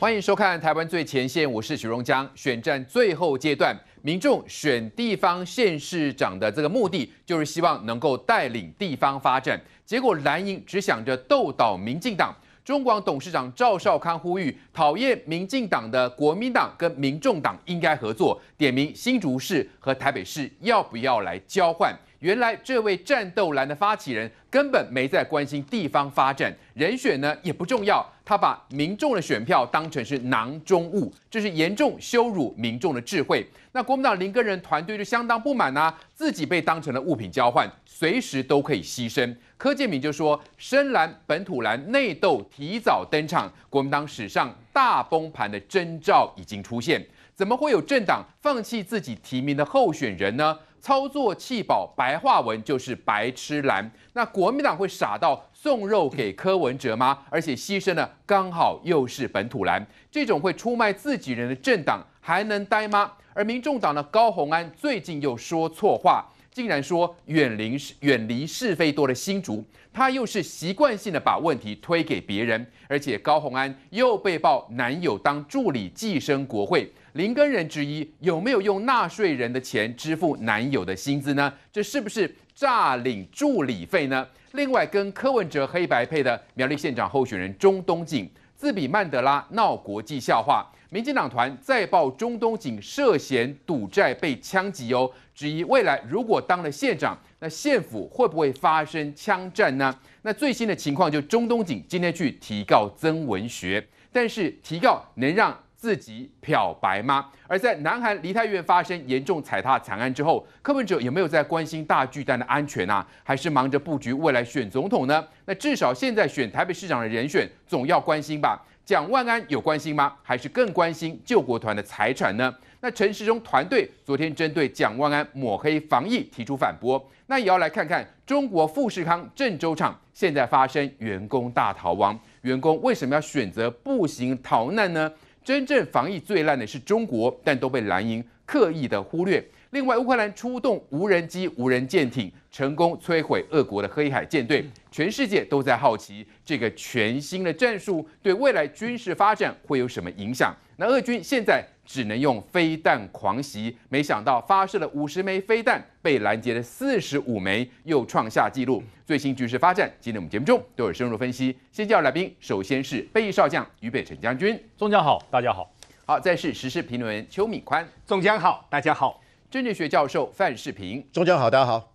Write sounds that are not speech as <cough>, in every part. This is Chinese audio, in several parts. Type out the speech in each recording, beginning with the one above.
欢迎收看《台湾最前线》，我是许荣江。选战最后阶段，民众选地方县市长的这个目的，就是希望能够带领地方发展。结果蓝营只想着斗倒民进党。中广董事长赵少康呼吁，讨厌民进党的国民党跟民众党应该合作，点名新竹市和台北市要不要来交换？原来这位战斗蓝的发起人根本没在关心地方发展，人选呢也不重要，他把民众的选票当成是囊中物，这是严重羞辱民众的智慧。那国民党林根人团队就相当不满呐，自己被当成了物品交换，随时都可以牺牲。柯建明就说，深蓝、本土蓝内斗提早登场，国民党史上大崩盘的征兆已经出现，怎么会有政党放弃自己提名的候选人呢？操作弃保白话文就是白痴蓝，那国民党会傻到送肉给柯文哲吗？而且牺牲了刚好又是本土蓝，这种会出卖自己人的政党还能待吗？而民众党呢，高虹安最近又说错话，竟然说远离是远离是非多的新竹，他又是习惯性的把问题推给别人，而且高虹安又被曝男友当助理寄生国会。林根人之一有没有用纳税人的钱支付男友的薪资呢？这是不是诈领助理费呢？另外，跟柯文哲黑白配的苗栗县长候选人中东锦自比曼德拉闹国际笑话，民进党团再报中东锦涉嫌赌债被枪击哦，质疑未来如果当了县长，那县府会不会发生枪战呢？那最新的情况就中东锦今天去提告曾文学，但是提告能让。自己漂白吗？而在南韩梨泰院发生严重踩踏惨案之后，柯文哲有没有在关心大巨蛋的安全呢？还是忙着布局未来选总统呢？那至少现在选台北市长的人选总要关心吧？蒋万安有关心吗？还是更关心救国团的财产呢？那陈时中团队昨天针对蒋万安抹黑防疫提出反驳，那也要来看看中国富士康郑州厂现在发生员工大逃亡，员工为什么要选择步行逃难呢？真正防疫最烂的是中国，但都被蓝营刻意的忽略。另外，乌克兰出动无人机、无人舰艇，成功摧毁俄国的黑海舰队。全世界都在好奇，这个全新的战术对未来军事发展会有什么影响？那俄军现在？只能用飞弹狂袭，没想到发射了五十枚飞弹，被拦截了四十五枚，又创下纪录。最新局势发展，今天我们节目中都有深入分析。先叫来宾，首先是退役少将于北辰将军，中将好，大家好。好，再是时事评论人邱敏宽，中将好，大家好。政治学教授范世平，中将好，大家好。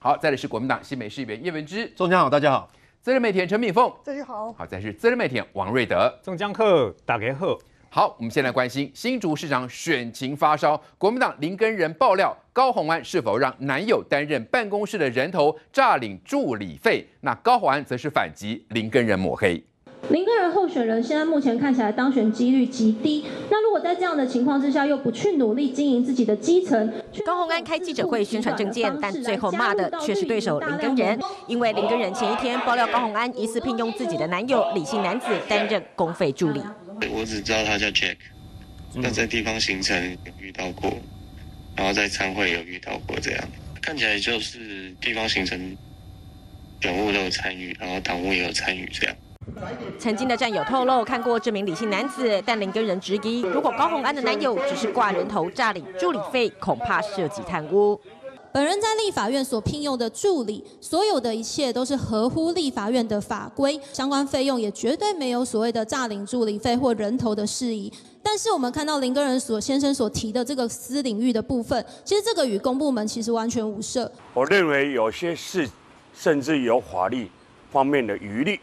好，再来是国民党新美事员叶文之，中将好，大家好。资深媒体陈敏凤，大家好。好，再是资深媒体王瑞德，中将客，大家好。好，我们先来关心新竹市长选情发烧，国民党林根仁爆料高红安是否让男友担任办公室的人头，诈领助理费。那高红安则是反击林根仁抹黑。林根仁候选人现在目前看起来当选几率极低。那如果在这样的情况之下，又不去努力经营自己的基层，高红安开记者会宣传证件，但最后骂的却是对手林根仁，因为林根仁前一天爆料高红安疑似聘用自己的男友李姓男子担任公费助理。我只知道他叫 Jack，那在地方行程有遇到过，然后在参会有遇到过这样，看起来就是地方行程人物都有参与，然后党务也有参与这样。曾经的战友透露，看过这名理性男子，但林跟人质疑，如果高洪安的男友只是挂人头诈领助理费，恐怕涉及贪污。本人在立法院所聘用的助理，所有的一切都是合乎立法院的法规，相关费用也绝对没有所谓的诈领助理费或人头的事宜。但是我们看到林根仁所先生所提的这个私领域的部分，其实这个与公部门其实完全无涉。我认为有些事，甚至有法律方面的余力，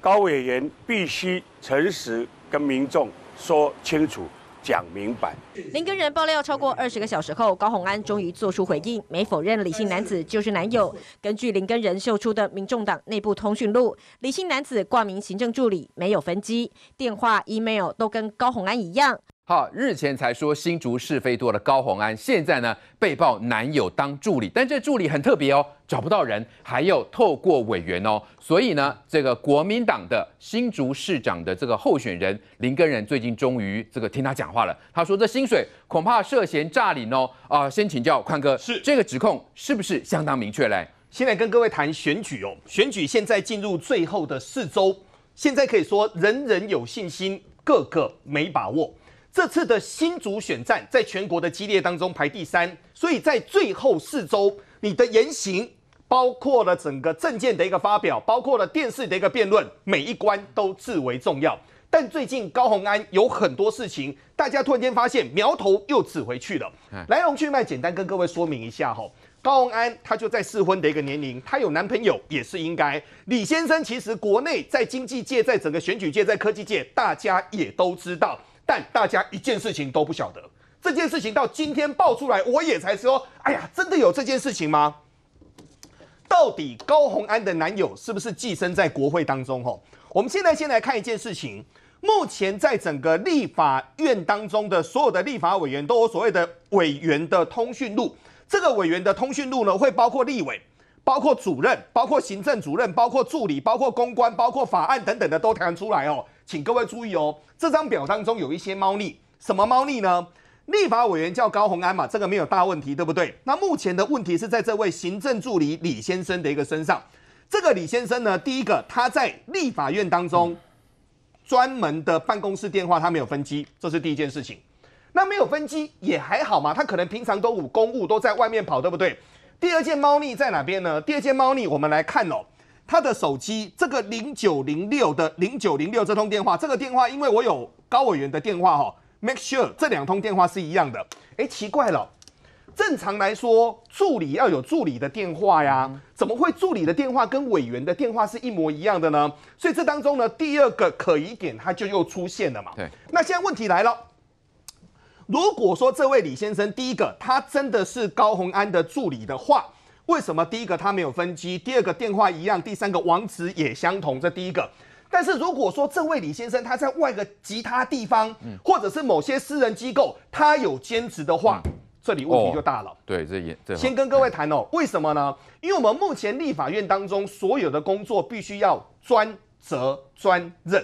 高委员必须诚实跟民众说清楚。讲明白，林根人爆料超过二十个小时后，高宏安终于做出回应，没否认李姓男子就是男友。根据林根人秀出的民众党内部通讯录，李姓男子挂名行政助理，没有分机电话、email 都跟高宏安一样。好，日前才说新竹是非多的高红安，现在呢被曝男友当助理，但这助理很特别哦，找不到人，还要透过委员哦。所以呢，这个国民党的新竹市长的这个候选人林根仁，最近终于这个听他讲话了。他说这薪水恐怕涉嫌诈领哦。啊，先请教宽哥，是这个指控是不是相当明确嘞？现在跟各位谈选举哦，选举现在进入最后的四周，现在可以说人人有信心，个个没把握。这次的新竹选战，在全国的激烈当中排第三，所以在最后四周，你的言行，包括了整个政见的一个发表，包括了电视的一个辩论，每一关都至为重要。但最近高宏安有很多事情，大家突然间发现苗头又指回去了。来龙去脉，简单跟各位说明一下哈。高宏安他就在适婚的一个年龄，他有男朋友也是应该。李先生其实国内在经济界，在整个选举界，在科技界，大家也都知道。但大家一件事情都不晓得，这件事情到今天爆出来，我也才说，哎呀，真的有这件事情吗？到底高虹安的男友是不是寄生在国会当中？吼，我们现在先来看一件事情。目前在整个立法院当中的所有的立法委员都有所谓的委员的通讯录，这个委员的通讯录呢，会包括立委、包括主任、包括行政主任、包括助理、包括公关、包括法案等等的都弹出来哦。请各位注意哦，这张表当中有一些猫腻，什么猫腻呢？立法委员叫高鸿安嘛，这个没有大问题，对不对？那目前的问题是在这位行政助理李先生的一个身上。这个李先生呢，第一个他在立法院当中专门的办公室电话他没有分机，这是第一件事情。那没有分机也还好嘛，他可能平常都务公务都在外面跑，对不对？第二件猫腻在哪边呢？第二件猫腻我们来看哦。他的手机这个零九零六的零九零六这通电话，这个电话因为我有高委员的电话哈，make sure 这两通电话是一样的。哎，奇怪了，正常来说助理要有助理的电话呀，怎么会助理的电话跟委员的电话是一模一样的呢？所以这当中呢，第二个可疑点它就又出现了嘛。对。那现在问题来了，如果说这位李先生第一个他真的是高宏安的助理的话。为什么第一个他没有分机，第二个电话一样，第三个网址也相同，这第一个。但是如果说这位李先生他在外个其他地方，或者是某些私人机构，他有兼职的话，这里问题就大了。对，这也先跟各位谈哦，为什么呢？因为我们目前立法院当中所有的工作必须要专责专任。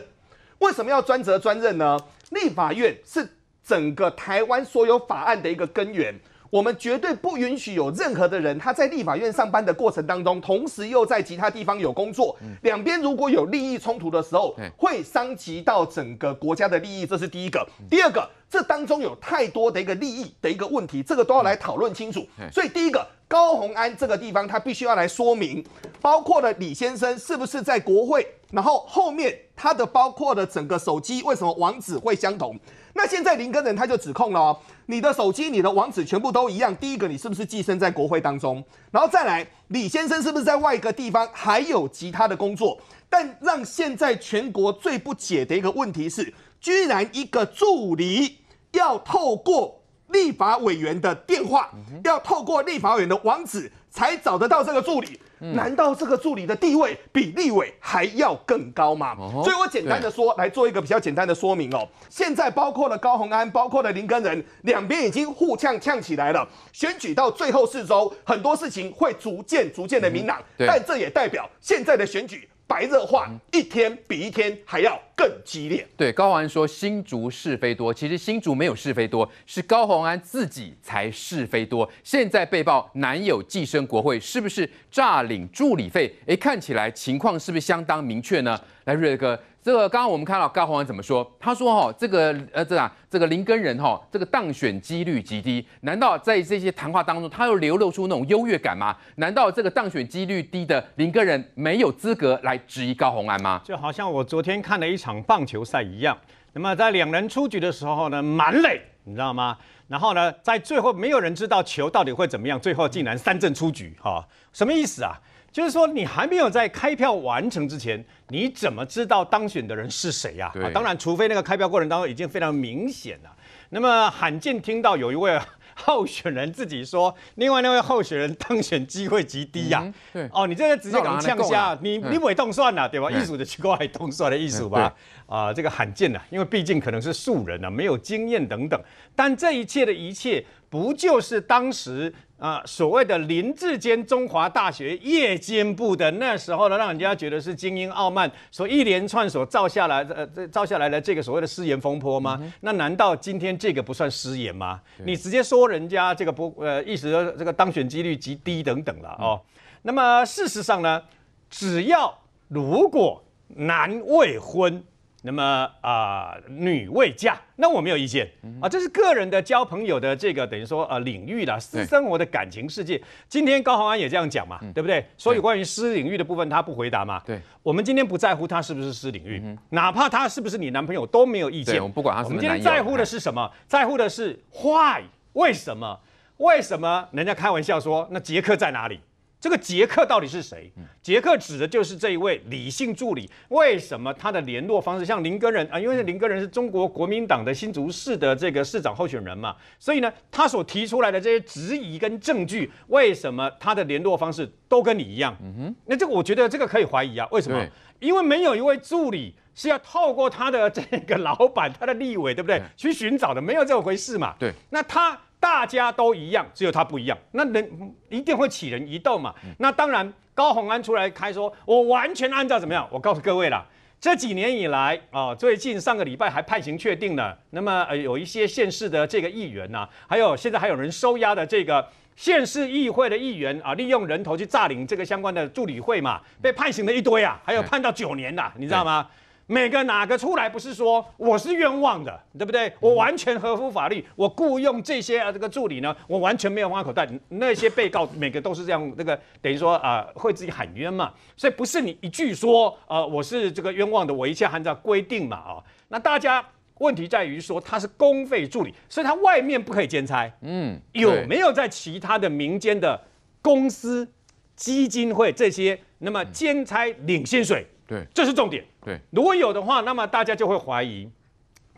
为什么要专责专任呢？立法院是整个台湾所有法案的一个根源。我们绝对不允许有任何的人他在立法院上班的过程当中，同时又在其他地方有工作。两边如果有利益冲突的时候，会伤及到整个国家的利益，这是第一个。第二个，这当中有太多的一个利益的一个问题，这个都要来讨论清楚。所以，第一个高鸿安这个地方，他必须要来说明，包括了李先生是不是在国会，然后后面他的包括了整个手机为什么网址会相同？那现在林根人他就指控了，你的手机、你的网址全部都一样。第一个，你是不是寄生在国会当中？然后再来，李先生是不是在外一个地方还有其他的工作？但让现在全国最不解的一个问题是，居然一个助理要透过立法委员的电话，要透过立法委员的网址才找得到这个助理。难道这个助理的地位比立委还要更高吗？所以，我简单的说，来做一个比较简单的说明哦。现在包括了高鸿安，包括了林根仁，两边已经互呛呛起来了。选举到最后四周，很多事情会逐渐逐渐的明朗。但这也代表现在的选举。白热化，一天比一天还要更激烈。对高宏安说，新竹是非多，其实新竹没有是非多，是高宏安自己才是非多。现在被曝男友寄生国会，是不是诈领助理费？哎，看起来情况是不是相当明确呢？来，瑞哥。这个刚刚我们看到高宏安怎么说？他说：“哈，这个呃，这啊，这个林根人哈，这个当选几率极低。难道在这些谈话当中，他又流露出那种优越感吗？难道这个当选几率低的林根人没有资格来质疑高宏安吗？”就好像我昨天看了一场棒球赛一样，那么在两人出局的时候呢，满垒，你知道吗？然后呢，在最后没有人知道球到底会怎么样，最后竟然三振出局，哈，什么意思啊？就是说，你还没有在开票完成之前，你怎么知道当选的人是谁呀？啊，当然，除非那个开票过程当中已经非常明显了。那么罕见听到有一位候选人自己说，另外那位候选人当选机会极低呀。对，哦，你这个直接讲呛下，你你委动算了，对吧？艺术的去搞委动算的艺术吧。啊，这个罕见呐，因为毕竟可能是素人呐，没有经验等等。但这一切的一切，不就是当时？啊，所谓的林志坚，中华大学夜间部的那时候呢，让人家觉得是精英傲慢，所一连串所造下来，呃，造下来的这个所谓的失言风波吗？那难道今天这个不算失言吗？你直接说人家这个不，呃，意思说这个当选几率极低等等了哦，那么事实上呢，只要如果男未婚。那么啊，女未嫁，那我没有意见啊，这是个人的交朋友的这个等于说呃领域啦，私生活的感情世界。今天高雄安也这样讲嘛，对不对？所以关于私领域的部分，他不回答嘛。对，我们今天不在乎他是不是私领域，哪怕他是不是你男朋友都没有意见。我们不管他什我们今天在乎的是什么？在乎的是 why 为什么？为什么人家开玩笑说那杰克在哪里？这个杰克到底是谁？杰克指的就是这一位李姓助理。为什么他的联络方式像林根人啊？因为林根人是中国国民党的新竹市的这个市长候选人嘛，所以呢，他所提出来的这些质疑跟证据，为什么他的联络方式都跟你一样？嗯哼，那这个我觉得这个可以怀疑啊。为什么？因为没有一位助理是要透过他的这个老板、他的立委，对不对？去寻找的，没有这回事嘛。对，那他。大家都一样，只有他不一样，那人一定会起人疑窦嘛。那当然，高鸿安出来开说，我完全按照怎么样？我告诉各位了，这几年以来啊，最近上个礼拜还判刑确定了。那么呃，有一些县市的这个议员呐，还有现在还有人收押的这个县市议会的议员啊，利用人头去诈领这个相关的助理会嘛，被判刑了一堆啊，还有判到九年呐，你知道吗？每个哪个出来不是说我是冤枉的，对不对？我完全合乎法律，我雇佣这些啊这个助理呢，我完全没有挖口袋。那些被告每个都是这样，那个等于说啊会自己喊冤嘛，所以不是你一句说呃我是这个冤枉的，我一切按照规定嘛啊。那大家问题在于说他是公费助理，所以他外面不可以兼差。嗯，有没有在其他的民间的公司、基金会这些，那么兼差领薪水？对，这是重点。对，如果有的话，那么大家就会怀疑。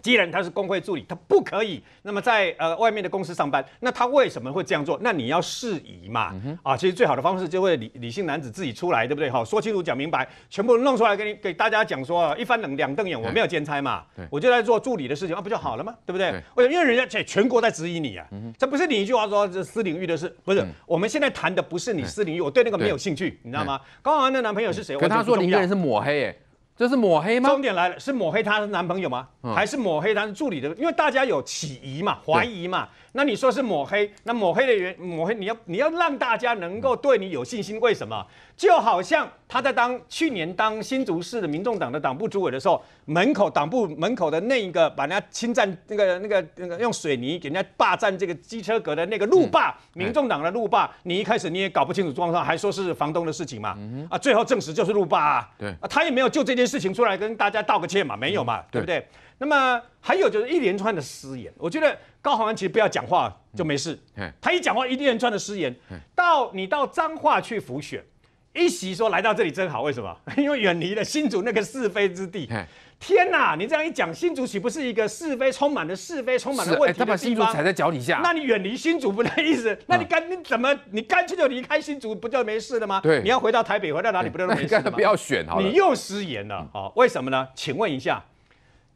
既然他是工会助理，他不可以。那么在呃外面的公司上班，那他为什么会这样做？那你要质宜嘛？啊，其实最好的方式就会理理性男子自己出来，对不对？哈，说清楚、讲明白，全部弄出来给你给大家讲说啊，一翻冷两瞪眼，我没有兼差嘛，我就在做助理的事情，那不就好了吗？对不对？什么？因为人家在全国在质疑你啊，这不是你一句话说私领域的事，不是。我们现在谈的不是你私领域，我对那个没有兴趣，你知道吗？高安的男朋友是谁？跟他说你一个人是抹黑哎。这是抹黑吗？重点来了，是抹黑她的男朋友吗？还是抹黑她的助理的？因为大家有起疑嘛，怀疑嘛。那你说是抹黑，那抹黑的人，抹黑你要你要让大家能够对你有信心，为什么？就好像她在当去年当新竹市的民众党的党部主委的时候。门口党部门口的那一个，把人家侵占那个、那个、那个用水泥给人家霸占这个机车格的那个路霸，民众党的路霸，你一开始你也搞不清楚状况，还说是房东的事情嘛？啊，最后证实就是路霸啊。对啊，他也没有就这件事情出来跟大家道个歉嘛，没有嘛，对不对？那么还有就是一连串的失言，我觉得高鸿安其实不要讲话就没事。他一讲话一连串的失言，到你到彰化去浮选，一席说来到这里真好，为什么？<laughs> 因为远离了新竹那个是非之地。天呐，你这样一讲，新竹岂不是一个是非充满的是非充满的问题的地方？他把新竹踩在脚底下，那你远离新竹不那意思，<laughs> 那你干你怎么你干脆就离开新竹，不就没事了吗？对，你要回到台北，回到哪里不就没事了吗？<laughs> 你干不要选好你又失言了，好，为什么呢？请问一下，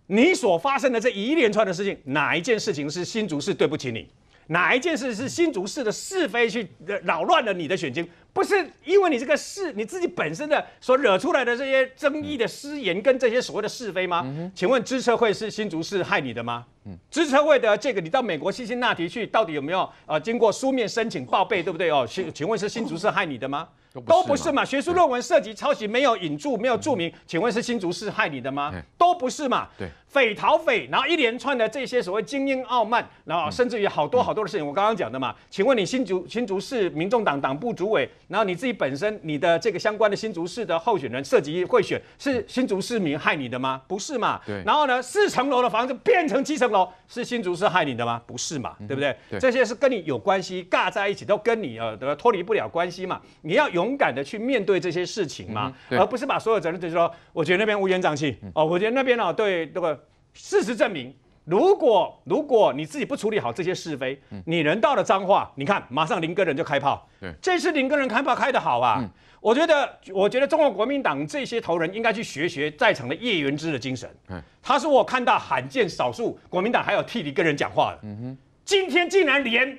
你所发生的这一连串的事情，哪一件事情是新竹是对不起你？哪一件事是新竹市的是非去扰乱了你的选情？不是因为你这个事你自己本身的所惹出来的这些争议、的失言跟这些所谓的是非吗？请问知策会是新竹市害你的吗？嗯，知策会的这个你到美国西西那提去，到底有没有呃经过书面申请报备，对不对哦？请请问是新竹市害你的吗？都不是嘛。学术论文涉及抄袭，没有引注，没有注明，请问是新竹市害你的吗？都不是嘛。对。匪逃匪，然后一连串的这些所谓精英傲慢，然后甚至于好多好多的事情，我刚刚讲的嘛。请问你新竹新竹市民众党党部主委，然后你自己本身你的这个相关的新竹市的候选人涉及贿选，是新竹市民害你的吗？不是嘛？对。然后呢，四层楼的房子变成七层楼，是新竹市害你的吗？不是嘛？对不对？这些是跟你有关系，尬在一起都跟你呃脱离不了关系嘛。你要勇敢的去面对这些事情嘛，而不是把所有责任就说，我觉得那边乌烟瘴气哦，我觉得那边哦对这个。事实证明，如果如果你自己不处理好这些是非，你人到了脏话，你看马上林根人就开炮。对，这次林根人开炮开的好啊，我觉得我觉得中国国民党这些头人应该去学学在场的叶元之的精神。嗯，他是我看到罕见少数国民党还有替林跟人讲话的。嗯哼，今天竟然连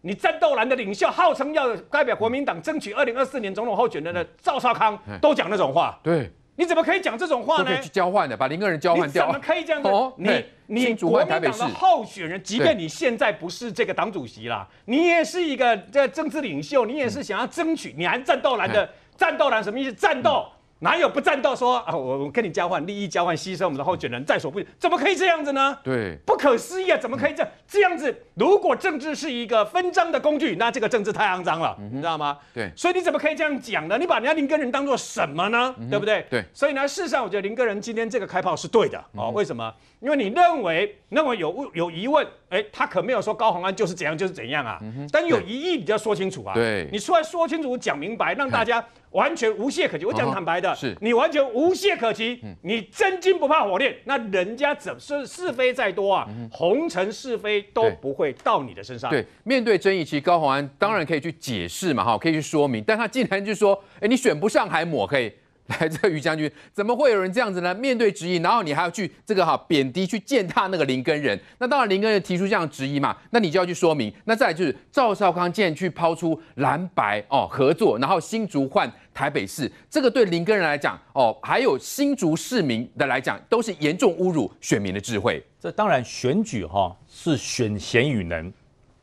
你战斗蓝的领袖，号称要代表国民党争取二零二四年总统候选人的赵少康都讲那种话。对。你怎么可以讲这种话呢？去交换的，把林个人交换掉。怎么可以这样？你你国民党的候选人，即便你现在不是这个党主席啦，你也是一个这政治领袖，你也是想要争取，你还战斗蓝的战斗蓝什么意思？战斗。哪有不站到说啊？我我跟你交换利益交换，牺牲我们的候选人，在所不取，怎么可以这样子呢？对，不可思议啊！怎么可以这样这样子？如果政治是一个分赃的工具，那这个政治太肮脏了，你知道吗？对，所以你怎么可以这样讲呢？你把人家林根仁当做什么呢？对不对？对，所以呢，事实上我觉得林根仁今天这个开炮是对的哦。为什么？因为你认为那么有有疑问，哎，他可没有说高鸿安就是怎样就是怎样啊。嗯但有疑义，你就要说清楚啊。对。你出来说清楚，讲明白，让大家。完全无懈可击。我讲坦白的，是你完全无懈可击，你真金不怕火炼。那人家怎是是非再多啊？红尘是非都不会到你的身上。对，面对争议期，高宏安当然可以去解释嘛，哈，可以去说明。但他竟然就说：“哎，你选不上还抹黑。” <laughs> 来，这于将军怎么会有人这样子呢？面对质疑，然后你还要去这个哈贬低、去践踏那个林根人。那当然，林根人提出这样质疑嘛，那你就要去说明。那再来就是赵少康竟然去抛出蓝白哦合作，然后新竹换台北市，这个对林根人来讲哦，还有新竹市民的来讲，都是严重侮辱选民的智慧。这当然，选举哈是选贤与能，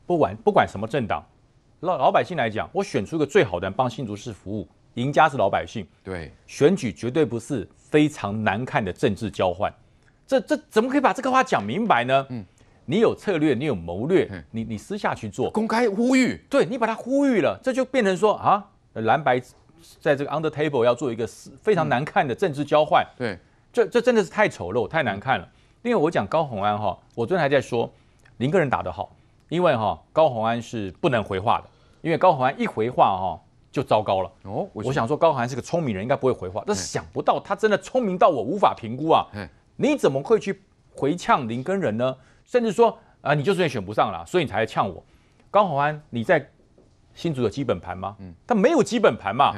不管不管什么政党，老老百姓来讲，我选出一个最好的人帮新竹市服务。赢家是老百姓，对选举绝对不是非常难看的政治交换，这这怎么可以把这个话讲明白呢？嗯，你有策略，你有谋略，你你私下去做，公开呼吁，对你把它呼吁了，这就变成说啊，蓝白在这个 under table 要做一个非常难看的政治交换，对，这这真的是太丑陋，太难看了。因外，我讲高宏安哈，我昨天还在说林个人打得好，因为哈高宏安是不能回话的，因为高宏安一回话哈。就糟糕了哦！我想说高涵是个聪明人，应该不会回话，但想不到他真的聪明到我无法评估啊！你怎么会去回呛林根人呢？甚至说啊，你就算以选不上了，所以你才来呛我？高宏安你在新竹有基本盘吗？嗯，他没有基本盘嘛，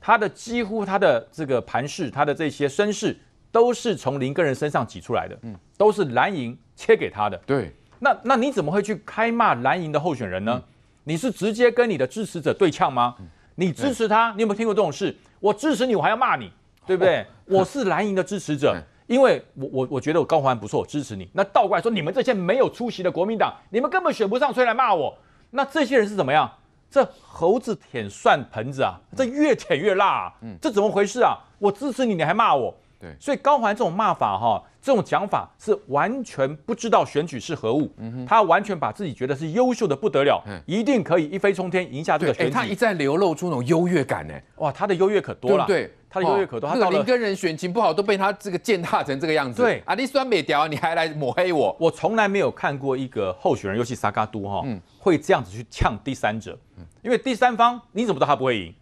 他的几乎他的这个盘势，他的这些身势都是从林根人身上挤出来的，嗯，都是蓝营切给他的。对，那那你怎么会去开骂蓝营的候选人呢？你是直接跟你的支持者对呛吗？你支持他，你有没有听过这种事？我支持你，我还要骂你，对不对？我是蓝营的支持者，因为我我我觉得我高欢不错，支持你。那倒过来说，你们这些没有出席的国民党，你们根本选不上，以来骂我？那这些人是怎么样？这猴子舔蒜盆子啊，这越舔越辣啊，这怎么回事啊？我支持你，你还骂我？对，所以高环这种骂法哈，这种讲法是完全不知道选举是何物，嗯他完全把自己觉得是优秀的不得了，一定可以一飞冲天，赢下这个选举。他一再流露出那种优越感，呢，哇，他的优越可多了，对，他的优越可多，他林跟人选情不好都被他这个践踏成这个样子。对，啊，你酸北屌，你还来抹黑我？我从来没有看过一个候选人，尤其萨嘎都哈，会这样子去呛第三者，因为第三方你怎么道他不会赢。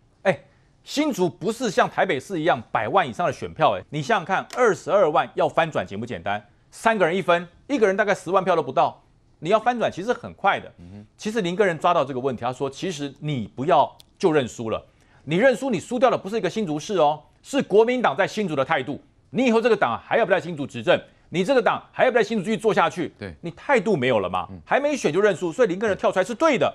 新竹不是像台北市一样百万以上的选票，哎，你想想看，二十二万要翻转简不简单？三个人一分，一个人大概十万票都不到，你要翻转其实很快的。其实林根人抓到这个问题，他说：其实你不要就认输了，你认输你输掉的不是一个新竹市哦，是国民党在新竹的态度。你以后这个党还要不在新竹执政，你这个党还要不在新竹继续做下去，对你态度没有了吗？还没选就认输，所以林根人跳出来是对的。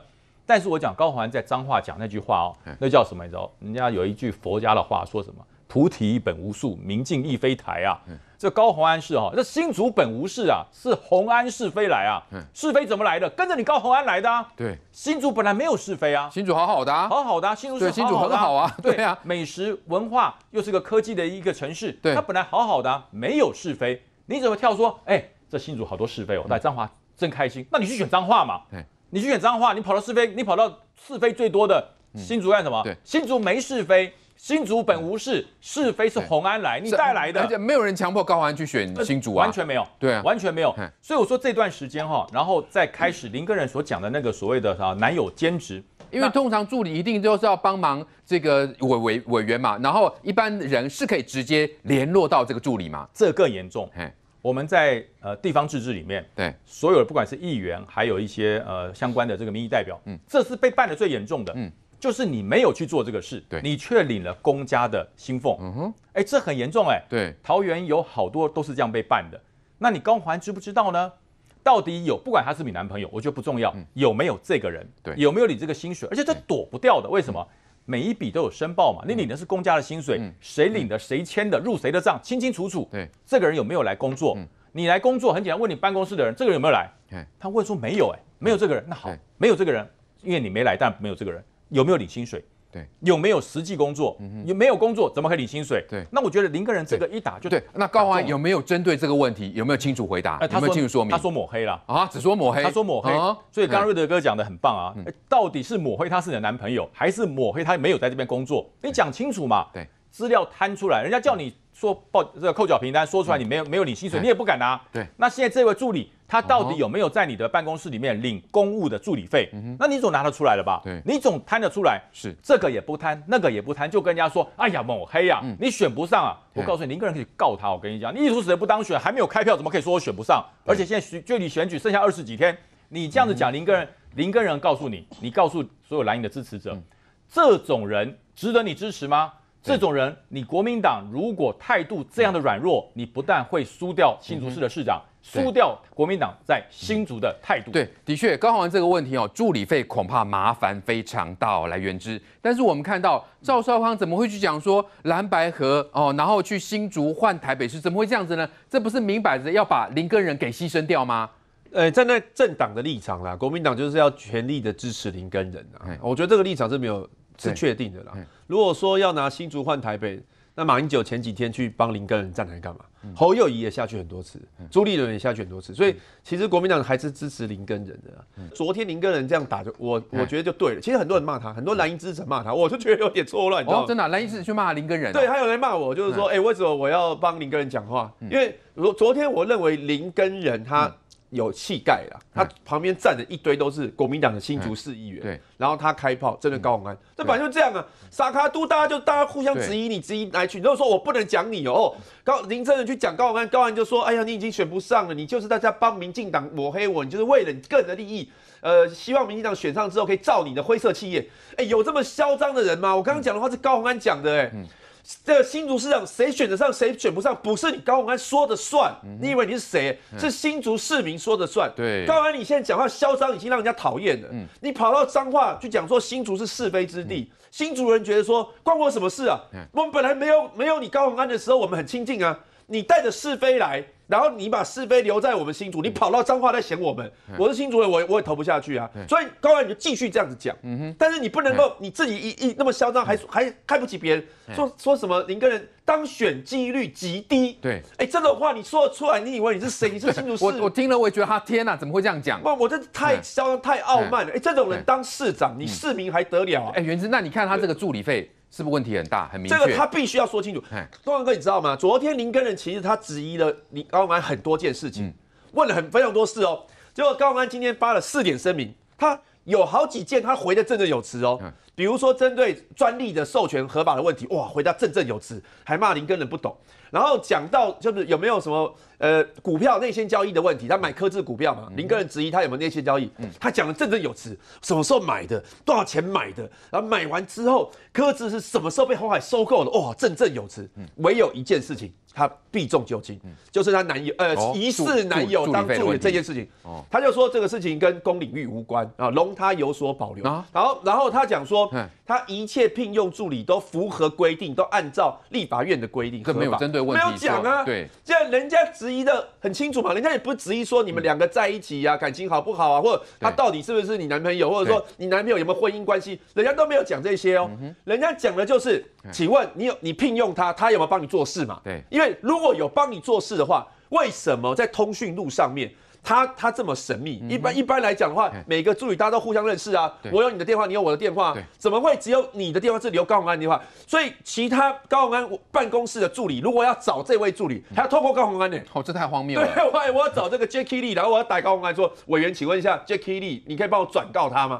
但是我讲高宏安在脏话讲那句话哦，那叫什么你知道？人家有一句佛家的话，说什么“菩提本无树，明镜亦非台”啊。这高宏安是哦，这新竹本无事啊，是宏安是非来啊。是非怎么来的？跟着你高宏安来的啊。对，新竹本来没有是非啊，新竹好好的，好好的，新竹是好好的。新竹很好啊。对啊，美食文化又是个科技的一个城市，对，它本来好好的，没有是非，你怎么跳说？哎，这新竹好多是非哦。来彰化真开心，那你去选脏话嘛。对。你去选脏话，你跑到是非，你跑到是非最多的新竹干什么？对，新竹没是非，新竹本无事，是非是洪安来你带来的，而且没有人强迫高安去选新竹啊，完全没有，对啊，完全没有。所以我说这段时间哈，然后再开始林根人所讲的那个所谓的啊男友兼职，因为通常助理一定都是要帮忙这个委委委员嘛，然后一般人是可以直接联络到这个助理嘛，这更严重。我们在呃地方自治里面，对所有的不管是议员，还有一些呃相关的这个民意代表，嗯，这是被办的最严重的，嗯，就是你没有去做这个事，对，你却领了公家的薪俸，嗯哼，哎，这很严重哎，对，桃园有好多都是这样被办的，那你高环知不知道呢？到底有不管他是你男朋友，我觉得不重要，有没有这个人，对，有没有你这个薪水，而且这躲不掉的，为什么？每一笔都有申报嘛？你领的是公家的薪水，谁领的谁签的，入谁的账，清清楚楚。对，这个人有没有来工作？你来工作很简单，问你办公室的人，这个人有没有来？他会说没有，哎，没有这个人。那好，没有这个人，因为你没来，但没有这个人。有没有领薪水？对，有没有实际工作？你没有工作，怎么可以领薪水？对，那我觉得林个人这个一打就对。那高安有没有针对这个问题，有没有清楚回答？哎，他有清楚说明，他说抹黑了啊，只说抹黑，他说抹黑。所以刚刚瑞德哥讲的很棒啊，到底是抹黑他是你的男朋友，还是抹黑他没有在这边工作？你讲清楚嘛？对，资料摊出来，人家叫你说报这个扣缴凭单，说出来你没有没有领薪水，你也不敢拿。对，那现在这位助理。他到底有没有在你的办公室里面领公务的助理费？那你总拿得出来了吧？你总摊得出来。是这个也不贪，那个也不贪，就跟人家说：“哎呀，抹黑呀，你选不上啊！”我告诉你，林根人可以告他。我跟你讲，你一无是也不当选，还没有开票，怎么可以说我选不上？而且现在距离选举剩下二十几天，你这样子讲，林根人，林根人告诉你，你告诉所有蓝营的支持者，这种人值得你支持吗？这种人，你国民党如果态度这样的软弱，你不但会输掉新竹市的市长。输掉国民党在新竹的态度。对，的确，刚讲完这个问题哦，助理费恐怕麻烦非常大，哦。来源之。但是我们看到赵少康怎么会去讲说蓝白河哦，然后去新竹换台北市，怎么会这样子呢？这不是明摆着要把林根人给牺牲掉吗？呃，站在政党的立场啦，国民党就是要全力的支持林根人啊。我觉得这个立场是没有是确定的啦。如果说要拿新竹换台北，那马英九前几天去帮林根人站台干嘛？侯友谊也下去很多次，朱立伦也下去很多次，所以其实国民党还是支持林根人的。昨天林根人这样打就我，我觉得就对了。其实很多人骂他，很多蓝营支持者骂他，我就觉得有点错乱，你知道吗？真的，蓝营支持去骂林根人，对，还有人骂我，就是说，哎，为什么我要帮林根人讲话？因为，我昨天我认为林根人他。有气概啦！他旁边站的一堆都是国民党的新竹市议员，对。然后他开炮，针对高鸿安，这本来就这样啊，沙卡都大家就大家互相质疑，你质疑来去，你后说我不能讲你哦。高林真的去讲高鸿安，高安就说：哎呀，你已经选不上了，你就是大家帮民进党抹黑我，你就是为了你个人的利益。呃，希望民进党选上之后可以造你的灰色企业。哎，有这么嚣张的人吗？我刚刚讲的话是高鸿安讲的，哎。这个新竹市长谁选得上谁选不上，不是你高宏安说的算。你以为你是谁？是新竹市民说的算。对，高安你现在讲话嚣张，已经让人家讨厌了。嗯，你跑到脏话去讲说新竹是是非之地，新竹人觉得说关我什么事啊？我们本来没有没有你高宏安的时候，我们很清近啊。你带着是非来。然后你把是非留在我们新竹，你跑到彰化来嫌我们，我是新竹人，我我也投不下去啊。所以高院你就继续这样子讲，但是你不能够你自己一一那么嚣张，还还看不起别人，说说什么林根人当选几率极低。对，哎，这种话你说出来，你以为你是谁？你是新竹市？<laughs> 我我听了我也觉得，他天哪，怎么会这样讲？哇，我这太嚣张，太傲慢了。哎，这种人当市长，你市民还得了？哎，元之，那你看他这个助理费。是不是问题很大、很明确？这个他必须要说清楚。东阳哥，你知道吗？昨天林根仁其实他质疑了林高安很多件事情，问了很非常多事哦。结果高安今天发了四点声明，他有好几件他回的振振有词哦。比如说针对专利的授权合法的问题，哇，回答振振有词，还骂林根人不懂。然后讲到就是有没有什么呃股票内线交易的问题，他买科智股票嘛，林根人质疑他有没有内线交易，他讲的振振有词，什么时候买的，多少钱买的，然后买完之后科智是什么时候被红海收购的，哇，振振有词。唯有一件事情，他避重就轻，就是他男友呃疑似男友当助理这件事情，他就说这个事情跟公领域无关啊，龙他有所保留然后然后他讲说。他一切聘用助理都符合规定，都按照立法院的规定，这没有针对问题，没有讲啊。对，这样人家质疑的很清楚嘛，人家也不质疑说你们两个在一起呀，感情好不好啊，或者他到底是不是你男朋友，或者说你男朋友有没有婚姻关系，人家都没有讲这些哦，人家讲的就是，请问你有你聘用他，他有没有帮你做事嘛？对，因为如果有帮你做事的话，为什么在通讯录上面？他他这么神秘，一般一般来讲的话，每个助理大家都互相认识啊。我有你的电话，你有我的电话，怎么会只有你的电话是留高宏安电话？所以其他高宏安办公室的助理如果要找这位助理，还要透过高宏安呢。哦，这太荒谬了。<laughs> 对，我我要找这个 j a c k y Lee，然后我要打高宏安说，委员，请问一下 j a c k y Lee，你可以帮我转告他吗？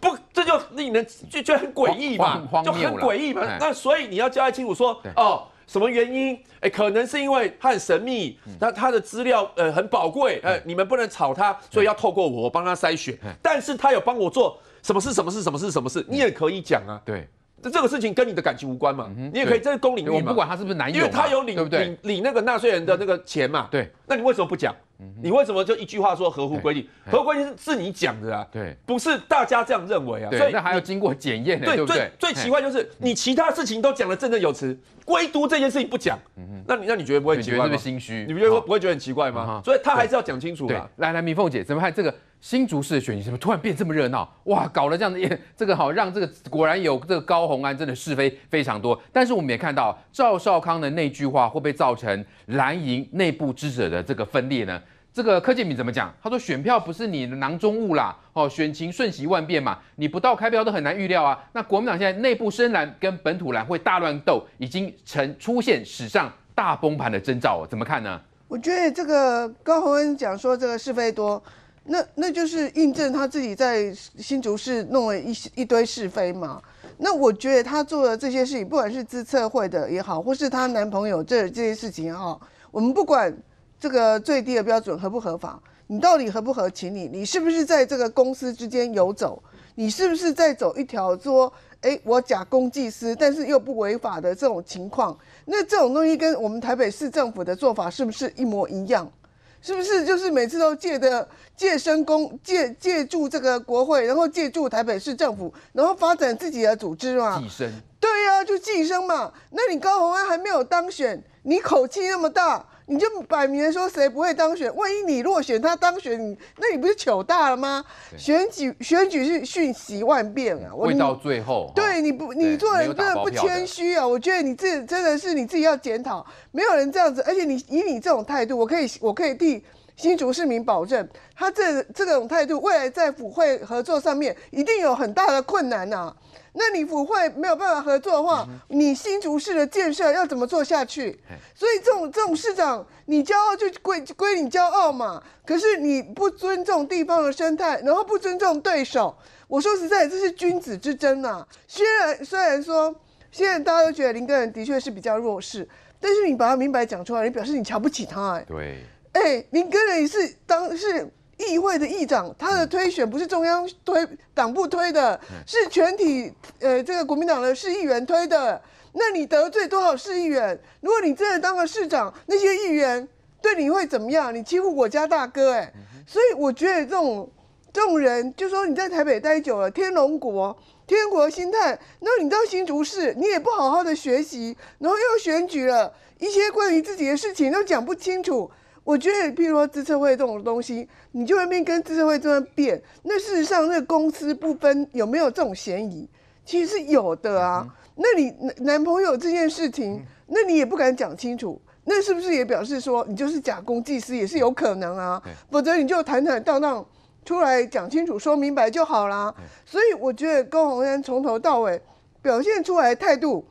不，这就令人就觉得很诡异嘛，就很诡异嘛。那所以你要交代清楚说哦。什么原因？哎，可能是因为他很神秘，那他的资料呃很宝贵，哎，你们不能炒他，所以要透过我帮他筛选。但是他有帮我做什么事？什么事？什么事？什么事？你也可以讲啊。对，这这个事情跟你的感情无关嘛，你也可以在公领域。我不管他是不是男友，因为他有领领领那个纳税人的那个钱嘛。对，那你为什么不讲？你为什么就一句话说合乎规定？合乎规定是是你讲的啊，对，不是大家这样认为啊。所以那还要经过检验的，对不对？最奇怪就是你其他事情都讲的振振有词，唯独这件事情不讲，那你那你觉得不会觉得是心虚？你不觉得不会觉得很奇怪吗？所以他还是要讲清楚的。来来，明凤姐，怎么看这个新竹市的选举怎么突然变这么热闹？哇，搞了这样一，这个好让这个果然有这个高红安真的是非非常多。但是我们也看到赵少康的那句话会被造成蓝营内部支持者的这个分裂呢。这个柯建铭怎么讲？他说选票不是你囊中物啦，哦，选情瞬息万变嘛，你不到开标都很难预料啊。那国民党现在内部深蓝跟本土蓝会大乱斗，已经成出现史上大崩盘的征兆哦。怎么看呢？我觉得这个高宏恩讲说这个是非多，那那就是印证他自己在新竹市弄了一一堆是非嘛。那我觉得他做的这些事情，不管是自测会的也好，或是他男朋友这这些事情也好，我们不管。这个最低的标准合不合法？你到底合不合情理？你是不是在这个公司之间游走？你是不是在走一条说“哎，我假公济私，但是又不违法”的这种情况？那这种东西跟我们台北市政府的做法是不是一模一样？是不是就是每次都借的借身公借借助这个国会，然后借助台北市政府，然后发展自己的组织嘛？寄生。对呀，就寄生嘛。那你高鸿安还没有当选，你口气那么大？你就摆明了说谁不会当选，万一你落选，他当选，你那你不是糗大了吗？选举选举是瞬息万变啊，会到最后。对，你不，你做人真的不谦虚啊！我觉得你自己真的是你自己要检讨。没有人这样子，而且你以你这种态度，我可以，我可以替。新竹市民保证，他这这种态度，未来在府会合作上面一定有很大的困难呐。那你府会没有办法合作的话，你新竹市的建设要怎么做下去？所以这种这种市长，你骄傲就归归你骄傲嘛。可是你不尊重地方的生态，然后不尊重对手，我说实在，这是君子之争呐。虽然虽然说现在大家都觉得林根人的确是比较弱势，但是你把他明白讲出来，你表示你瞧不起他。对。哎，林根礼是当是议会的议长，他的推选不是中央推、党部推的，是全体呃这个国民党的市议员推的。那你得罪多少市议员？如果你真的当了市长，那些议员对你会怎么样？你欺负我家大哥哎！所以我觉得这种这种人，就说你在台北待久了，天龙国、天国心态。然你到新竹市，你也不好好的学习，然后又选举了，一些关于自己的事情都讲不清楚。我觉得，譬如说自测会这种东西，你就认为跟自测会这么变，那事实上那个公私不分有没有这种嫌疑，其实是有的啊。那你男朋友这件事情，那你也不敢讲清楚，那是不是也表示说你就是假公济私也是有可能啊？否则你就坦坦荡荡出来讲清楚、说明白就好啦。所以我觉得高洪山从头到尾表现出来态度，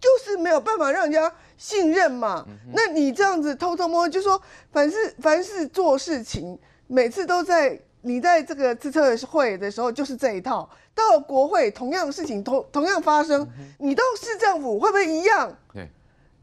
就是没有办法让人家。信任嘛？那你这样子偷偷摸，摸，就说凡是凡是做事情，每次都在你在这个自测会的时候就是这一套，到国会同样的事情同同样发生，你到市政府会不会一样？对，会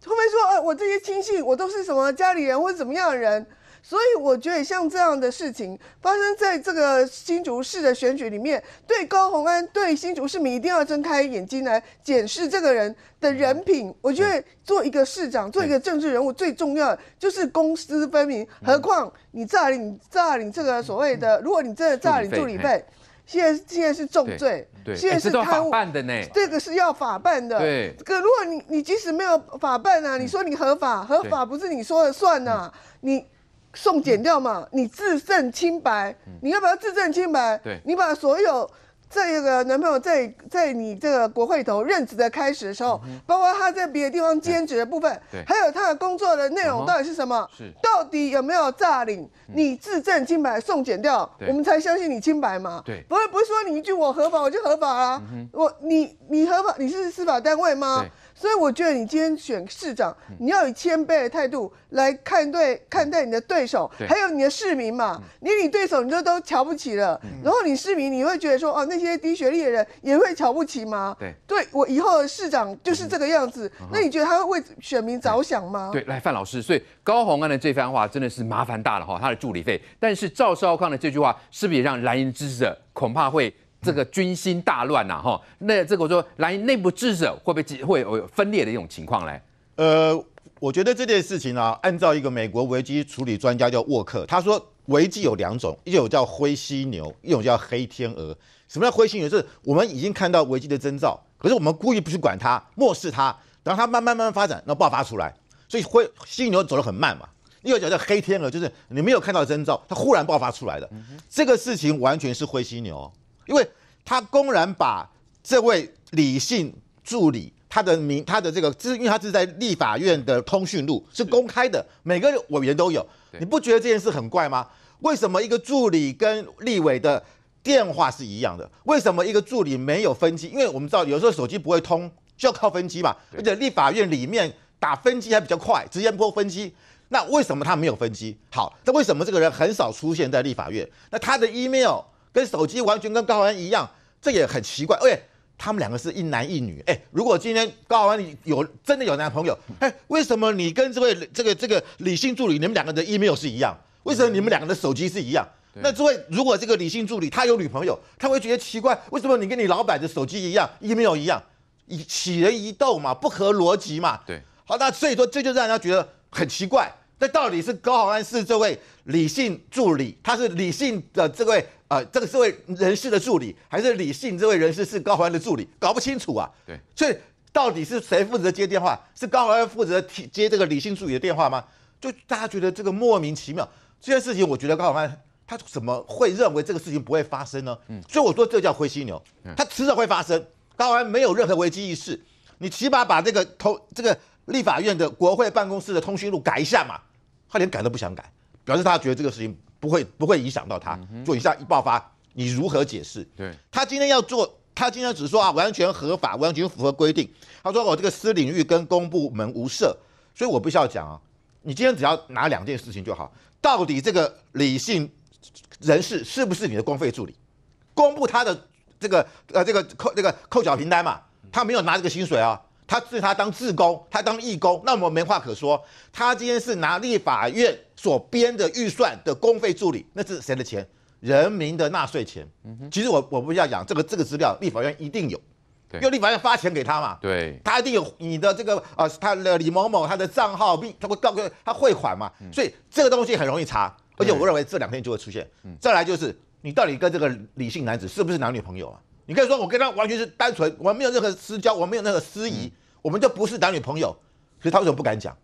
不会说，呃，我这些亲戚我都是什么家里人或者怎么样的人？所以我觉得像这样的事情发生在这个新竹市的选举里面，对高洪安，对新竹市民一定要睁开眼睛来检视这个人的人品。我觉得做一个市长，做一个政治人物，最重要的就是公私分明。何况你诈领诈领这个所谓的，如果你真的诈领助理费，现在现在是重罪，现在是贪污办的呢，这个是要法办的。对，可如果你你即使没有法办啊，你说你合法，合法不是你说了算呐，你。送检掉嘛？你自证清白，你要不要自证清白？对，你把所有这个男朋友在在你这个国会头任职的开始的时候，包括他在别的地方兼职的部分，对，还有他的工作的内容到底是什么？是，到底有没有诈领？你自证清白，送检掉，我们才相信你清白嘛？对，不会不是说你一句我合法我就合法啊？我你你合法？你是司法单位吗？所以我觉得你今天选市长，你要以谦卑的态度来看对看待你的对手，还有你的市民嘛。连你对手你都都瞧不起了，然后你市民你会觉得说，哦，那些低学历的人也会瞧不起吗？对，对我以后市长就是这个样子。那你觉得他会为选民着想吗？对，来范老师，所以高红安的这番话真的是麻烦大了哈，他的助理费。但是赵少康的这句话是不是也让蓝营支持者恐怕会？这个军心大乱呐，哈，那这个说来内部智者会不会会分裂的一种情况嘞？呃，我觉得这件事情呢，按照一个美国危机处理专家叫沃克，他说危机有两种，一种叫灰犀牛，一种叫黑天鹅。什么叫灰犀牛？是，我们已经看到危机的征兆，可是我们故意不去管它，漠视它，然后它慢慢慢慢发展，然后爆发出来。所以灰犀牛走得很慢嘛。另一种叫黑天鹅，就是你没有看到征兆，它忽然爆发出来的。这个事情完全是灰犀牛。因为他公然把这位李姓助理他的名他的这个，是因为他是在立法院的通讯录是公开的，每个委员都有。你不觉得这件事很怪吗？为什么一个助理跟立委的电话是一样的？为什么一个助理没有分机？因为我们知道有时候手机不会通，就要靠分机嘛。而且立法院里面打分机还比较快，直接拨分机。那为什么他没有分机？好，那为什么这个人很少出现在立法院？那他的 email？跟手机完全跟高安一样，这也很奇怪。而且他们两个是一男一女。哎，如果今天高安有真的有男朋友，哎，为什么你跟这位这个这个理性助理，你们两个的 email 是一样？为什么你们两个的手机是一样？那这位如果这个理性助理他有女朋友，他会觉得奇怪，为什么你跟你老板的手机一样，email 一样？以起人一窦嘛，不合逻辑嘛。对，好，那所以说这就让人家觉得很奇怪。那到底是高安是这位理性助理，他是理性的这位？啊，这个是位人士的助理，还是李信这位人士是高欢的助理？搞不清楚啊。对，所以到底是谁负责接电话？是高欢负责接这个李信助理的电话吗？就大家觉得这个莫名其妙。这件事情，我觉得高欢他怎么会认为这个事情不会发生呢？嗯，所以我说这叫灰犀牛，他迟早会发生。高欢没有任何危机意识，你起码把这个通这个立法院的国会办公室的通讯录改一下嘛。他连改都不想改，表示他觉得这个事情。不会不会影响到他，就一下一爆发，你如何解释？对，他今天要做，他今天只说啊，完全合法，完全符合规定。他说我这个私领域跟公部门无涉，所以我不需要讲啊。你今天只要拿两件事情就好，到底这个理性人士是不是你的公费助理？公布他的这个呃这个扣这个扣缴凭单嘛，他没有拿这个薪水啊。他是他当志工，他当义工，那我们没话可说。他今天是拿立法院所编的预算的公费助理，那是谁的钱？人民的纳税钱。其实我我不要讲这个这个资料，立法院一定有，因为立法院发钱给他嘛。对，他一定有你的这个呃，他的李某某他的账号，并他会告给他汇款嘛，所以这个东西很容易查。而且我认为这两天就会出现。再来就是，你到底跟这个李姓男子是不是男女朋友啊？你可以说我跟他完全是单纯，我没有任何私交，我没有任何私谊，我们就不是男女朋友，所以他为什么不敢讲？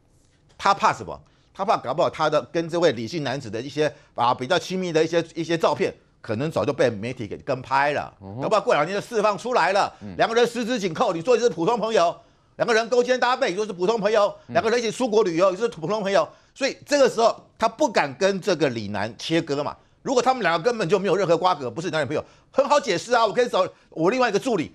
他怕什么？他怕搞不好他的跟这位李姓男子的一些啊比较亲密的一些一些照片，可能早就被媒体给跟拍了，搞不好过两天就释放出来了。两个人十指紧扣，你说你是普通朋友；两个人勾肩搭背，又是普通朋友；两个人一起出国旅游，你是普通朋友。所以这个时候他不敢跟这个李楠切割嘛。如果他们两个根本就没有任何瓜葛，不是男女朋友，很好解释啊。我可以找我另外一个助理，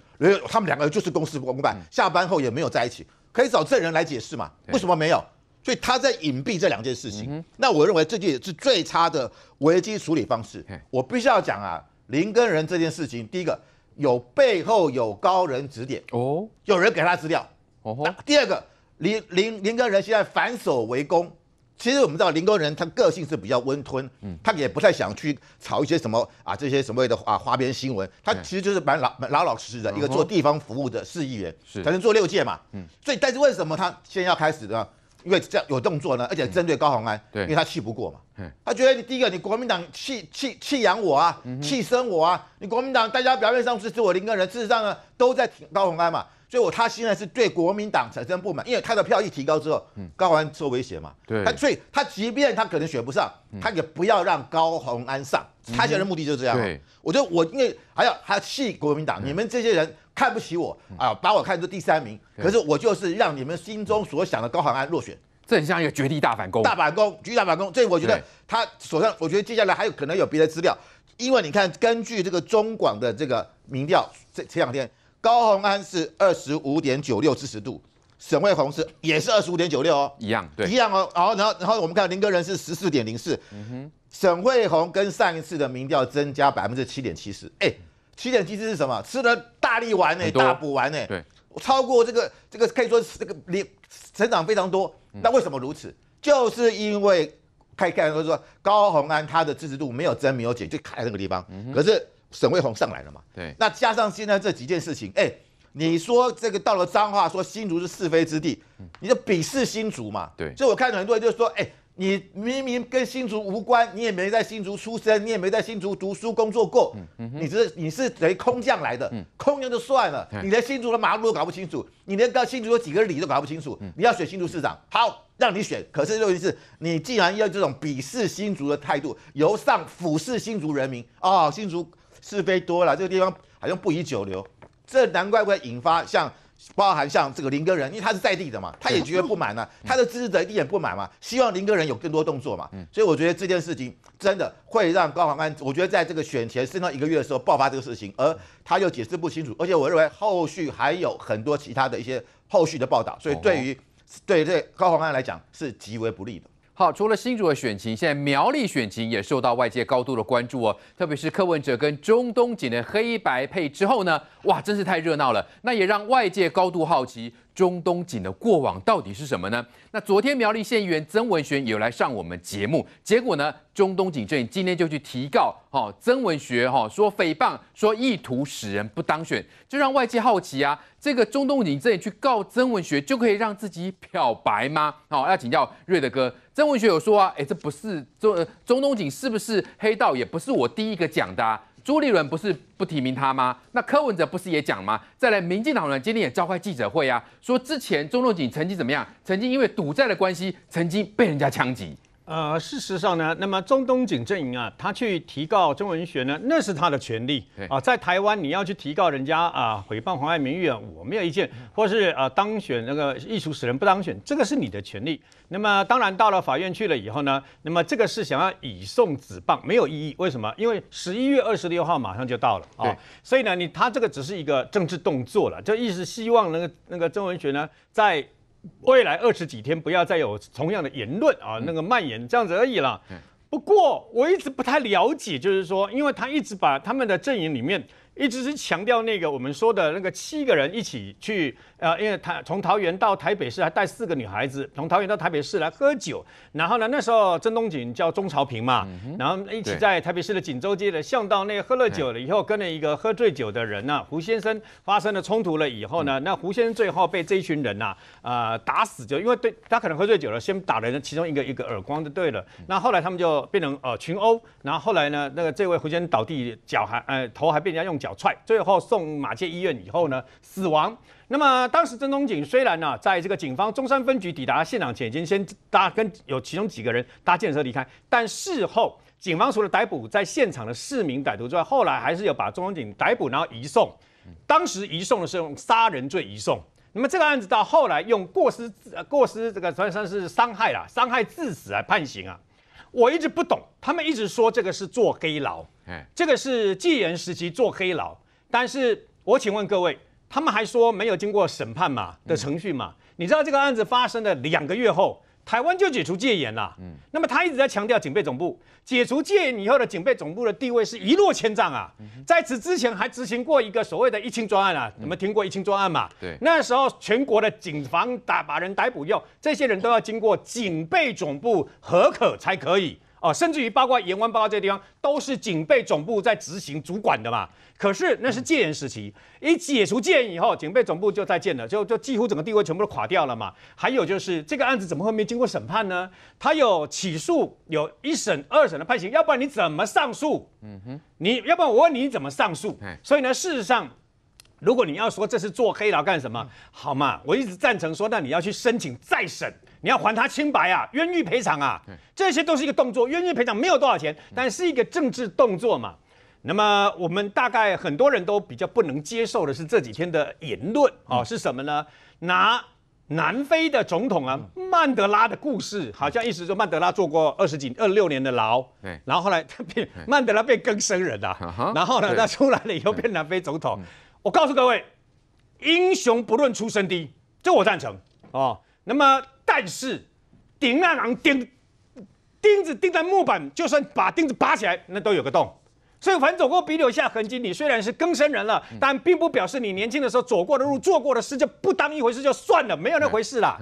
他们两个人就是公司公办，下班后也没有在一起，可以找证人来解释嘛？为什么没有？所以他在隐蔽这两件事情。那我认为这件是最差的危机处理方式。我必须要讲啊，林跟人这件事情，第一个有背后有高人指点哦，有人给他资料哦。第二个，林林林跟人现在反守为攻。其实我们知道林 g 人他个性是比较温吞，嗯，他也不太想去炒一些什么啊这些什谓的啊花边新闻，他其实就是蛮老老老实实的一个做地方服务的市议员，是，能做六届嘛，嗯，所以但是为什么他先要开始呢？因为这样有动作呢，而且针对高鸿安，对，因为他气不过嘛，他觉得你第一个你国民党气气气养我啊，气生我啊，你国民党大家表面上支持我林 g 人，事实上呢都在挺高鸿安嘛。所以，他现在是对国民党产生不满，因为他的票一提高之后，高安受威胁嘛。对。他所以，他即便他可能选不上，他也不要让高红安上。他现在的目的就是这样。对。我觉得我因为还要要气国民党，你们这些人看不起我啊，把我看作第三名。可是我就是让你们心中所想的高宏安落选。这很像一个绝地大反攻。大反攻，绝地大反攻。这我觉得他手上，我觉得接下来还有可能有别的资料，因为你看，根据这个中广的这个民调，这前两天。高红安是二十五点九六支持度，沈惠红是也是二十五点九六哦，一样对，一样哦。然后，然后，然后我们看林戈人是十四点零四，沈惠红跟上一次的民调增加百分之七点七十，哎，七点七十是什么？吃了大力丸呢，大补丸呢？对，超过这个这个可以说这个里成长非常多。那为什么如此？就是因为可以看，就是说高红安他的支持度没有增没有减，就卡在那个地方。可是。沈卫红上来了嘛？对，那加上现在这几件事情，哎，你说这个到了脏话，说新竹是是非之地，你就鄙视新竹嘛？对，所以我看很多人就是说，哎，你明明跟新竹无关，你也没在新竹出生，你也没在新竹读书、工作过，你是你是谁空降来的？空降就算了，你连新竹的马路都搞不清楚，你连到新竹有几个里都搞不清楚，你要选新竹市长，好让你选。可是问题是，你既然要这种鄙视新竹的态度，由上俯视新竹人民，啊，新竹。是非多了，这个地方好像不宜久留，这难怪会引发像包含像这个林哥仁，因为他是在地的嘛，他也觉得不满啊，他的支持者一点不满嘛，希望林哥仁有更多动作嘛，所以我觉得这件事情真的会让高宏安，我觉得在这个选前剩到一个月的时候爆发这个事情，而他又解释不清楚，而且我认为后续还有很多其他的一些后续的报道，所以对于对对高宏安来讲是极为不利的。好，除了新竹的选情，现在苗栗选情也受到外界高度的关注哦。特别是柯文哲跟中东锦的黑白配之后呢，哇，真是太热闹了。那也让外界高度好奇。中东锦的过往到底是什么呢？那昨天苗栗县议员曾文雄有来上我们节目，结果呢，中东锦阵营今天就去提告，哈，曾文学哈说诽谤，说意图使人不当选，就让外界好奇啊，这个中东锦阵营去告曾文学，就可以让自己漂白吗？好，要请教瑞德哥，曾文学有说啊，哎，这不是中中东锦是不是黑道，也不是我第一个讲的。朱立伦不是不提名他吗？那柯文哲不是也讲吗？再来，民进党人今天也召开记者会啊，说之前钟秀锦曾经怎么样？曾经因为赌债的关系，曾经被人家枪击。呃，事实上呢，那么中东警阵营啊，他去提告中文学呢，那是他的权利啊。在台湾，你要去提告人家啊，诽谤黄爱名誉啊，我没有意见。或是啊，当选那个艺术使人不当选，这个是你的权利。那么当然到了法院去了以后呢，那么这个是想要以送子棒没有意义。为什么？因为十一月二十六号马上就到了啊，所以呢，你他这个只是一个政治动作了，就一直希望那个那个钟文学呢，在。未来二十几天不要再有同样的言论啊，那个蔓延这样子而已了。不过我一直不太了解，就是说，因为他一直把他们的阵营里面。一直是强调那个我们说的那个七个人一起去，呃，因为他从桃园到台北市，还带四个女孩子，从桃园到台北市来喝酒。然后呢，那时候曾东锦叫钟朝平嘛，然后一起在台北市的锦州街的巷道那喝了酒了以后，跟了一个喝醉酒的人呢，胡先生发生了冲突了以后呢，那胡先生最后被这一群人呐，呃，打死就因为对他可能喝醉酒了，先打了其中一个一个耳光就对了。那后来他们就变成呃群殴，然后后来呢，那个这位胡先生倒地，脚还呃头还被人家用。脚踹，最后送马偕医院以后呢，死亡。那么当时曾中锦虽然呢，在这个警方中山分局抵达现场前，已经先搭跟有其中几个人搭计程车离开，但事后警方除了逮捕在现场的四名歹徒之外，后来还是有把曾中景逮捕，然后移送。当时移送的是用杀人罪移送。那么这个案子到后来用过失、过失这个算是伤害了，伤害致死来判刑啊。我一直不懂，他们一直说这个是坐黑牢，哎，这个是纪元时期坐黑牢。但是，我请问各位，他们还说没有经过审判嘛的程序嘛？你知道这个案子发生了两个月后。台湾就解除戒严啦，嗯，那么他一直在强调警备总部解除戒严以后的警备总部的地位是一落千丈啊，在此之前还执行过一个所谓的疫情专案啊，你们听过疫情专案嘛？对，那时候全国的警防打把人逮捕用，这些人都要经过警备总部核可才可以。哦，甚至于包括盐湾、包括这些地方，都是警备总部在执行主管的嘛。可是那是戒严时期，一解除戒严以后，警备总部就再见了，就就几乎整个地位全部都垮掉了嘛。还有就是这个案子怎么会没经过审判呢？他有起诉，有一审、二审的判刑，要不然你怎么上诉？嗯哼，你要不然我问你怎么上诉？所以呢，事实上，如果你要说这是做黑牢干什么，好嘛，我一直赞成说，那你要去申请再审。你要还他清白啊，冤狱赔偿啊，这些都是一个动作。冤狱赔偿没有多少钱，但是一个政治动作嘛。那么我们大概很多人都比较不能接受的是这几天的言论啊，是什么呢？拿南非的总统啊，曼德拉的故事，好像意思说曼德拉坐过二十几二六年的牢，然后后来变曼德拉变更生人啊，然后呢，他出来了以后变南非总统。我告诉各位，英雄不论出身低，这我赞成啊。那么。但是，钉那狼钉钉子钉在木板，就算把钉子拔起来，那都有个洞。所以，凡走过必留下痕迹。你虽然是更生人了，但并不表示你年轻的时候走过的路、做过的事就不当一回事就算了，没有那回事啦。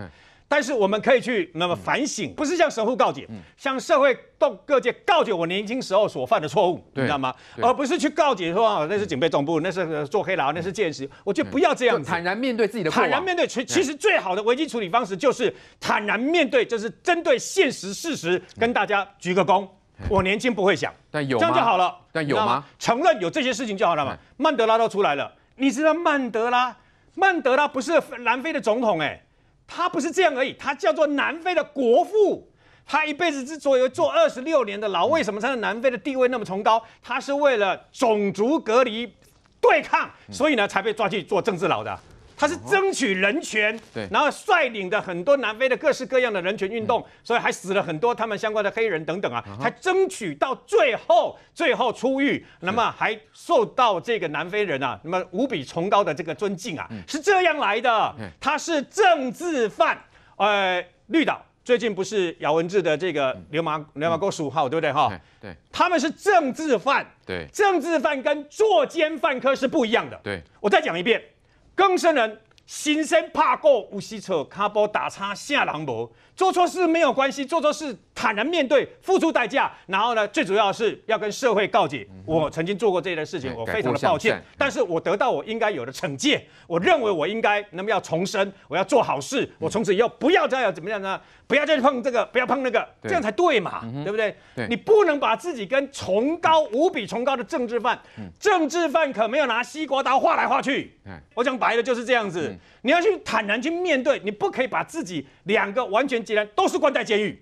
但是我们可以去那么反省，不是向神父告解，向社会各各界告解我年轻时候所犯的错误，你知道吗？而不是去告解说那是警备总部，那是做黑牢，那是见识。我就不要这样子。坦然面对自己的，坦然面对其其实最好的危机处理方式就是坦然面对，就是针对现实事实跟大家鞠个躬。我年轻不会想，但有这样就好了，但有吗？承认有这些事情就好了嘛。曼德拉都出来了，你知道曼德拉？曼德拉不是南非的总统哎。他不是这样而已，他叫做南非的国父，他一辈子之所以坐二十六年的牢，为什么他在南非的地位那么崇高？他是为了种族隔离对抗，所以呢才被抓去做政治牢的。他是争取人权，对，然后率领的很多南非的各式各样的人权运动，所以还死了很多他们相关的黑人等等啊，才争取到最后，最后出狱，那么还受到这个南非人啊，那么无比崇高的这个尊敬啊，是这样来的。他是政治犯，呃，绿岛最近不是姚文志的这个流氓流氓哥十五号，对不对哈？对，他们是政治犯，对，政治犯跟作奸犯科是不一样的。对我再讲一遍。更生人心生怕过无事错，卡波打叉下狼狈。做错事没有关系，做错事。坦然面对，付出代价，然后呢？最主要是要跟社会告解，我曾经做过这件事情，我非常的抱歉。但是，我得到我应该有的惩戒。我认为我应该那么要重生，我要做好事。我从此以后不要再要怎么样呢？不要再碰这个，不要碰那个，这样才对嘛？对不对？对你不能把自己跟崇高无比、崇高的政治犯，政治犯可没有拿西瓜刀划来划去。我讲白了就是这样子。你要去坦然去面对，你不可以把自己两个完全截然都是关在监狱。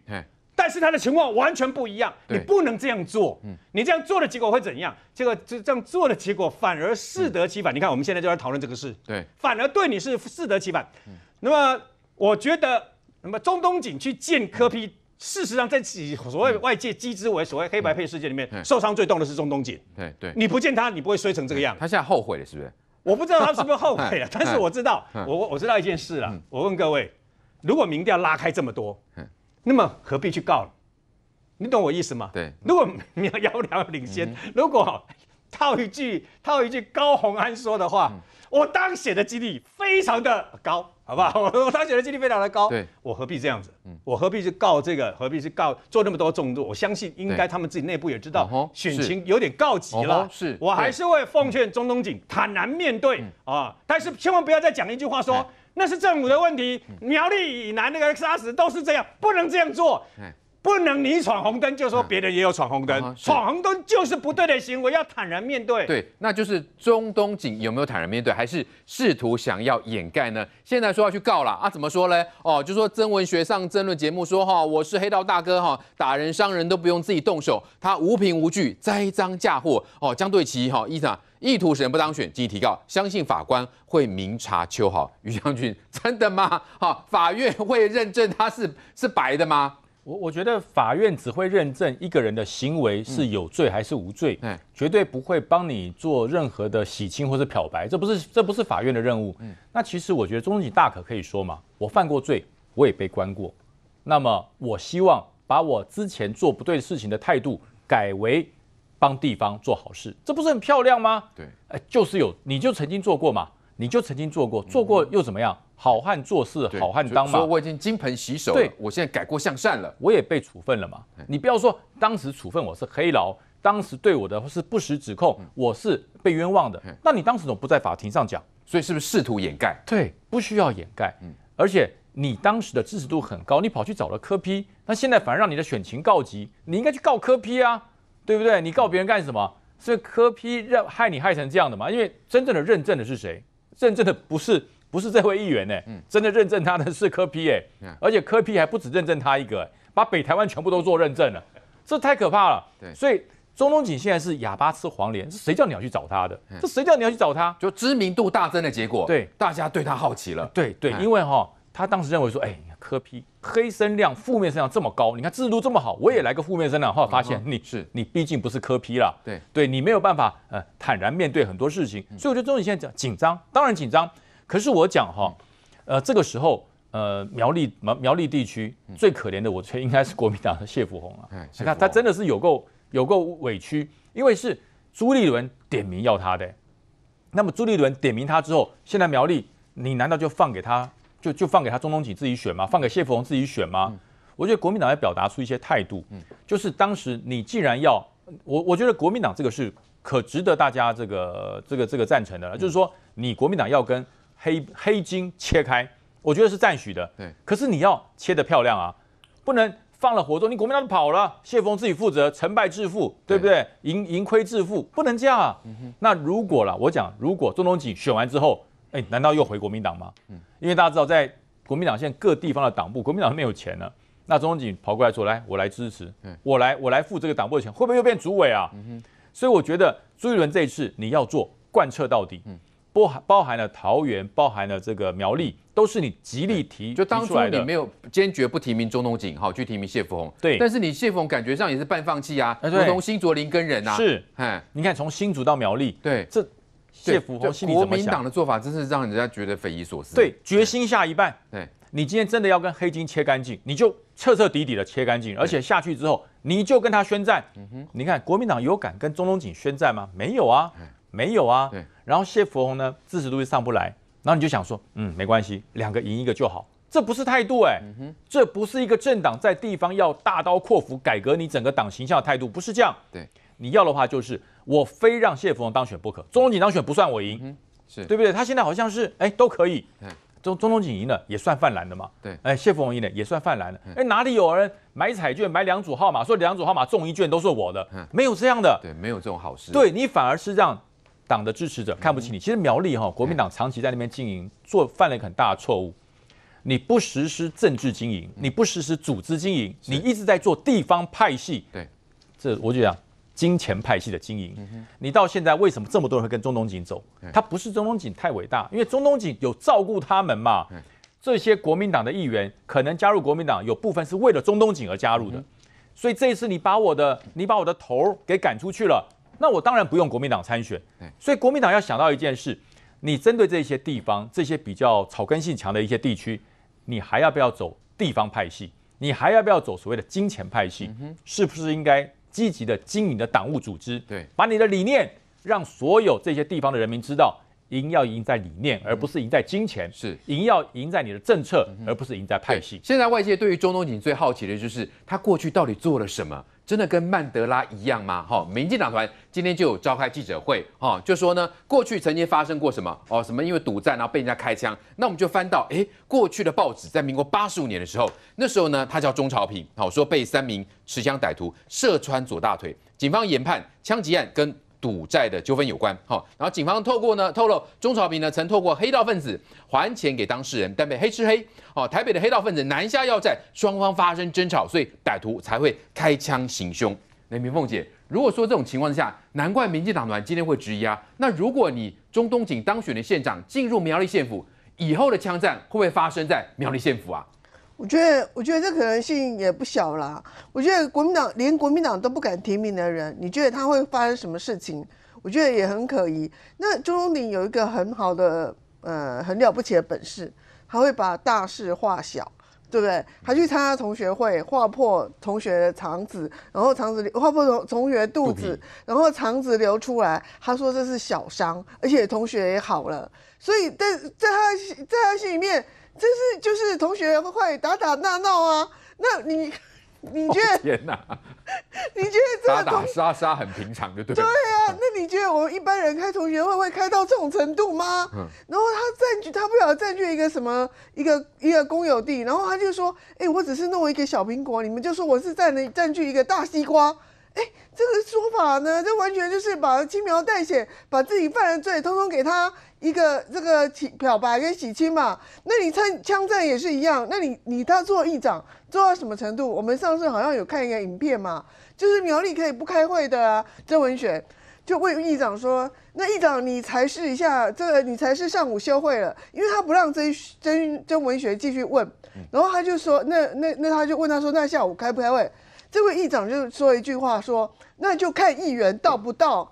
但是他的情况完全不一样，你不能这样做。嗯，你这样做的结果会怎样？这个这这样做的结果反而适得其反。你看，我们现在就在讨论这个事。对，反而对你是适得其反。嗯，那么我觉得，那么中东锦去见科批，事实上，在己所谓外界机之为所谓黑白配事件里面，受伤最重的是中东锦。对对，你不见他，你不会摔成这个样。他现在后悔了是不是？我不知道他是不是后悔了，<laughs> 但是我知道，我我知道一件事了。我问各位，如果民调拉开这么多，嗯。那么何必去告？你懂我意思吗？对。如果你要遥遥领先，如果套一句套一句高洪安说的话，我当选的几率非常的高，好不好？我 <laughs> 我当选的几率非常的高。对。我何必这样子？嗯。我何必去告这个？何必去告做那么多动作？我相信应该他们自己内部也知道选情有点告急了。是。我还是会奉劝中东锦坦然面对啊，但是千万不要再讲一句话说。那是政府的问题，苗栗以南那个杀死都是这样，不能这样做，不能你闯红灯就说别人也有闯红灯，闯红灯就是不对的行为，要坦然面对。对，那就是中东锦有没有坦然面对，还是试图想要掩盖呢？现在说要去告了啊？怎么说呢？哦，就说曾文学上争论节目说哈，我是黑道大哥哈，打人伤人都不用自己动手，他无凭无据栽赃嫁祸哦，江对齐哈医生。意图使人不当选，即提告，相信法官会明察秋毫。于将军，真的吗？好，法院会认证他是是白的吗？我我觉得法院只会认证一个人的行为是有罪还是无罪，绝对不会帮你做任何的洗清或是漂白，这不是这不是法院的任务。嗯，那其实我觉得钟进大可可以说嘛，我犯过罪，我也被关过，那么我希望把我之前做不对事情的态度改为。帮地方做好事，这不是很漂亮吗？对，哎，就是有，你就曾经做过嘛，你就曾经做过，做过又怎么样？好汉做事好汉当吗？我已经金盆洗手。对，我现在改过向善了，我也被处分了嘛。你不要说当时处分我是黑牢，当时对我的是不实指控，我是被冤枉的。那你当时怎么不在法庭上讲？所以是不是试图掩盖？对，不需要掩盖。嗯，而且你当时的知识度很高，你跑去找了科批，那现在反而让你的选情告急，你应该去告科批啊。对不对？你告别人干什么？是柯批让害你害成这样的嘛？因为真正的认证的是谁？认证的不是不是这位议员呢？真的认证他的是柯批哎，而且柯批还不止认证他一个，把北台湾全部都做认证了，这太可怕了。所以中东锦现在是哑巴吃黄连，谁叫你要去找他的？这谁叫你要去找他？就知名度大增的结果。对，大家对他好奇了。对对，因为哈，他当时认为说，哎。科批黑身量负面身量这么高，你看制度这么好，我也来个负面身量，后来发现你是你毕竟不是科批了，对对，你没有办法呃坦然面对很多事情，所以我觉得中颖现在讲紧张，当然紧张，可是我讲哈，呃这个时候呃苗栗苗苗栗地区最可怜的，我觉得应该是国民党的谢福雄啊，你看他真的是有够有够委屈，因为是朱立伦点名要他的，那么朱立伦点名他之后，现在苗栗你难道就放给他？就就放给他中东锦自己选吗？放给谢富雄自己选吗？我觉得国民党要表达出一些态度，就是当时你既然要我，我觉得国民党这个是可值得大家这个这个这个赞成的，就是说你国民党要跟黑黑金切开，我觉得是赞许的。对。可是你要切得漂亮啊，不能放了火动，你国民党就跑了，谢峰自己负责，成败自负，对不对？盈盈亏自负，不能这样。啊。那如果了，我讲如果中东锦选完之后。哎，难道又回国民党吗？嗯，因为大家知道，在国民党现在各地方的党部，国民党没有钱了。那中中锦跑过来说：“来，我来支持，我来，我来付这个党部的钱。”会不会又变主委啊？嗯所以我觉得朱一伦这一次你要做贯彻到底，包含包含了桃园，包含了这个苗栗，都是你极力提就当初你没有坚决不提名中东锦，好去提名谢福洪。对。但是你谢福洪感觉上也是半放弃啊。如同新竹林跟人啊。是。你看从新竹到苗栗。对。这。谢福洪，国民党的做法真是让人家觉得匪夷所思。对，决心下一半，对你今天真的要跟黑金切干净，你就彻彻底底的切干净，而且下去之后你就跟他宣战。嗯哼，你看国民党有敢跟中东锦宣战吗？没有啊，没有啊。对，然后谢福洪呢支持度又上不来，然后你就想说，嗯，没关系，两个赢一个就好。这不是态度哎，这不是一个政党在地方要大刀阔斧改革你整个党形象的态度，不是这样。对，你要的话就是。我非让谢福荣当选不可，中东锦当选不算我赢，是对不对？他现在好像是哎都可以，中中东锦赢了也算泛蓝的嘛，对，哎谢福荣赢了也算泛蓝的，哎哪里有人买彩券买两组号码，说两组号码中一卷都是我的，没有这样的，对，没有这种好事，对你反而是让党的支持者看不起你。其实苗栗哈国民党长期在那边经营，做犯了一个很大的错误，你不实施政治经营，你不实施组织经营，你一直在做地方派系，对，这我就讲。金钱派系的经营，你到现在为什么这么多人会跟中东锦走？他不是中东锦太伟大，因为中东锦有照顾他们嘛。这些国民党的议员可能加入国民党，有部分是为了中东锦而加入的。所以这一次你把我的你把我的头给赶出去了，那我当然不用国民党参选。所以国民党要想到一件事：你针对这些地方，这些比较草根性强的一些地区，你还要不要走地方派系？你还要不要走所谓的金钱派系？是不是应该？积极的、经营的党务组织，对，把你的理念让所有这些地方的人民知道，赢要赢在理念，而不是赢在金钱；是赢要赢在你的政策，而不是赢在派系。现在外界对于中东锦最好奇的就是他过去到底做了什么。真的跟曼德拉一样吗？哈，民进党团今天就有召开记者会，哈，就说呢，过去曾经发生过什么哦，什么因为赌债然后被人家开枪，那我们就翻到，哎，过去的报纸，在民国八十五年的时候，那时候呢，他叫钟朝平，好说被三名持枪歹徒射穿左大腿，警方研判枪击案跟。赌债的纠纷有关，好，然后警方透过呢透露，钟朝平呢曾透过黑道分子还钱给当事人，但被黑吃黑，哦，台北的黑道分子南下要债，双方发生争吵，所以歹徒才会开枪行凶。那明凤姐，如果说这种情况下，难怪民进党团今天会质疑啊，那如果你中东警当选的县长进入苗栗县府以后的枪战会不会发生在苗栗县府啊？我觉得，我觉得这可能性也不小啦。我觉得国民党连国民党都不敢提名的人，你觉得他会发生什么事情？我觉得也很可疑。那朱荣鼎有一个很好的，呃，很了不起的本事，他会把大事化小。对不对？还去参加同学会，划破同学的肠子，然后肠子划破同同学肚子，然后肠子流出来。他说这是小伤，而且同学也好了。所以，在在他在他心里面，这是就是同学会打打闹闹啊。那你。你觉得？天哪！<laughs> 你觉得这打打杀杀很平常的，对不对？对啊，那你觉得我们一般人开同学会会开到这种程度吗？嗯。然后他占据，他不晓得占据一个什么一个一个公有地，然后他就说：“哎，我只是弄一个小苹果，你们就说我是占了占据一个大西瓜。”哎，这个说法呢，这完全就是把轻描淡写，把自己犯的罪，通通给他一个这个洗、漂白跟洗清嘛。那你参枪战也是一样，那你你他做议长做到什么程度？我们上次好像有看一个影片嘛，就是苗栗可以不开会的啊。曾文选就问议长说：“那议长你才是一下，这个你才是上午休会了，因为他不让曾曾曾文学继续问，然后他就说：那那那他就问他说：那下午开不开会？”这位议长就说一句话，说那就看议员到不到，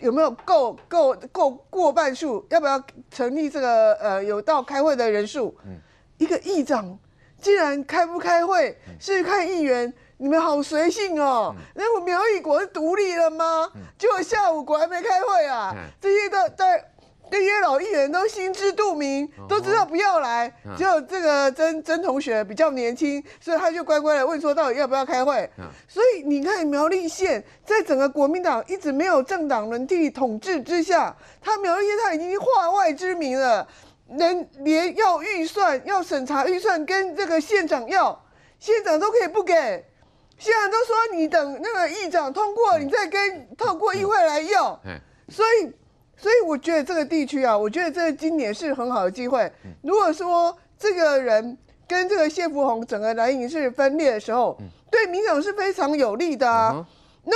有没有够够够过半数，要不要成立这个呃有到开会的人数？嗯，一个议长竟然开不开会，是看议员？你们好随性哦！那我苗栗国是独立了吗？结果下午果然没开会啊，这些都在。那些老议员都心知肚明，都知道不要来。有这个曾曾同学比较年轻，所以他就乖乖的问说，到底要不要开会？所以你看苗栗县在整个国民党一直没有政党轮替统治之下，他苗栗县他已经化外之名了，连连要预算、要审查预算跟这个县长要，县长都可以不给，现在都说你等那个议长通过，你再跟透过议会来要。所以。所以我觉得这个地区啊，我觉得这今年是很好的机会。如果说这个人跟这个谢富宏整个蓝营是分裂的时候，对民调是非常有利的啊。那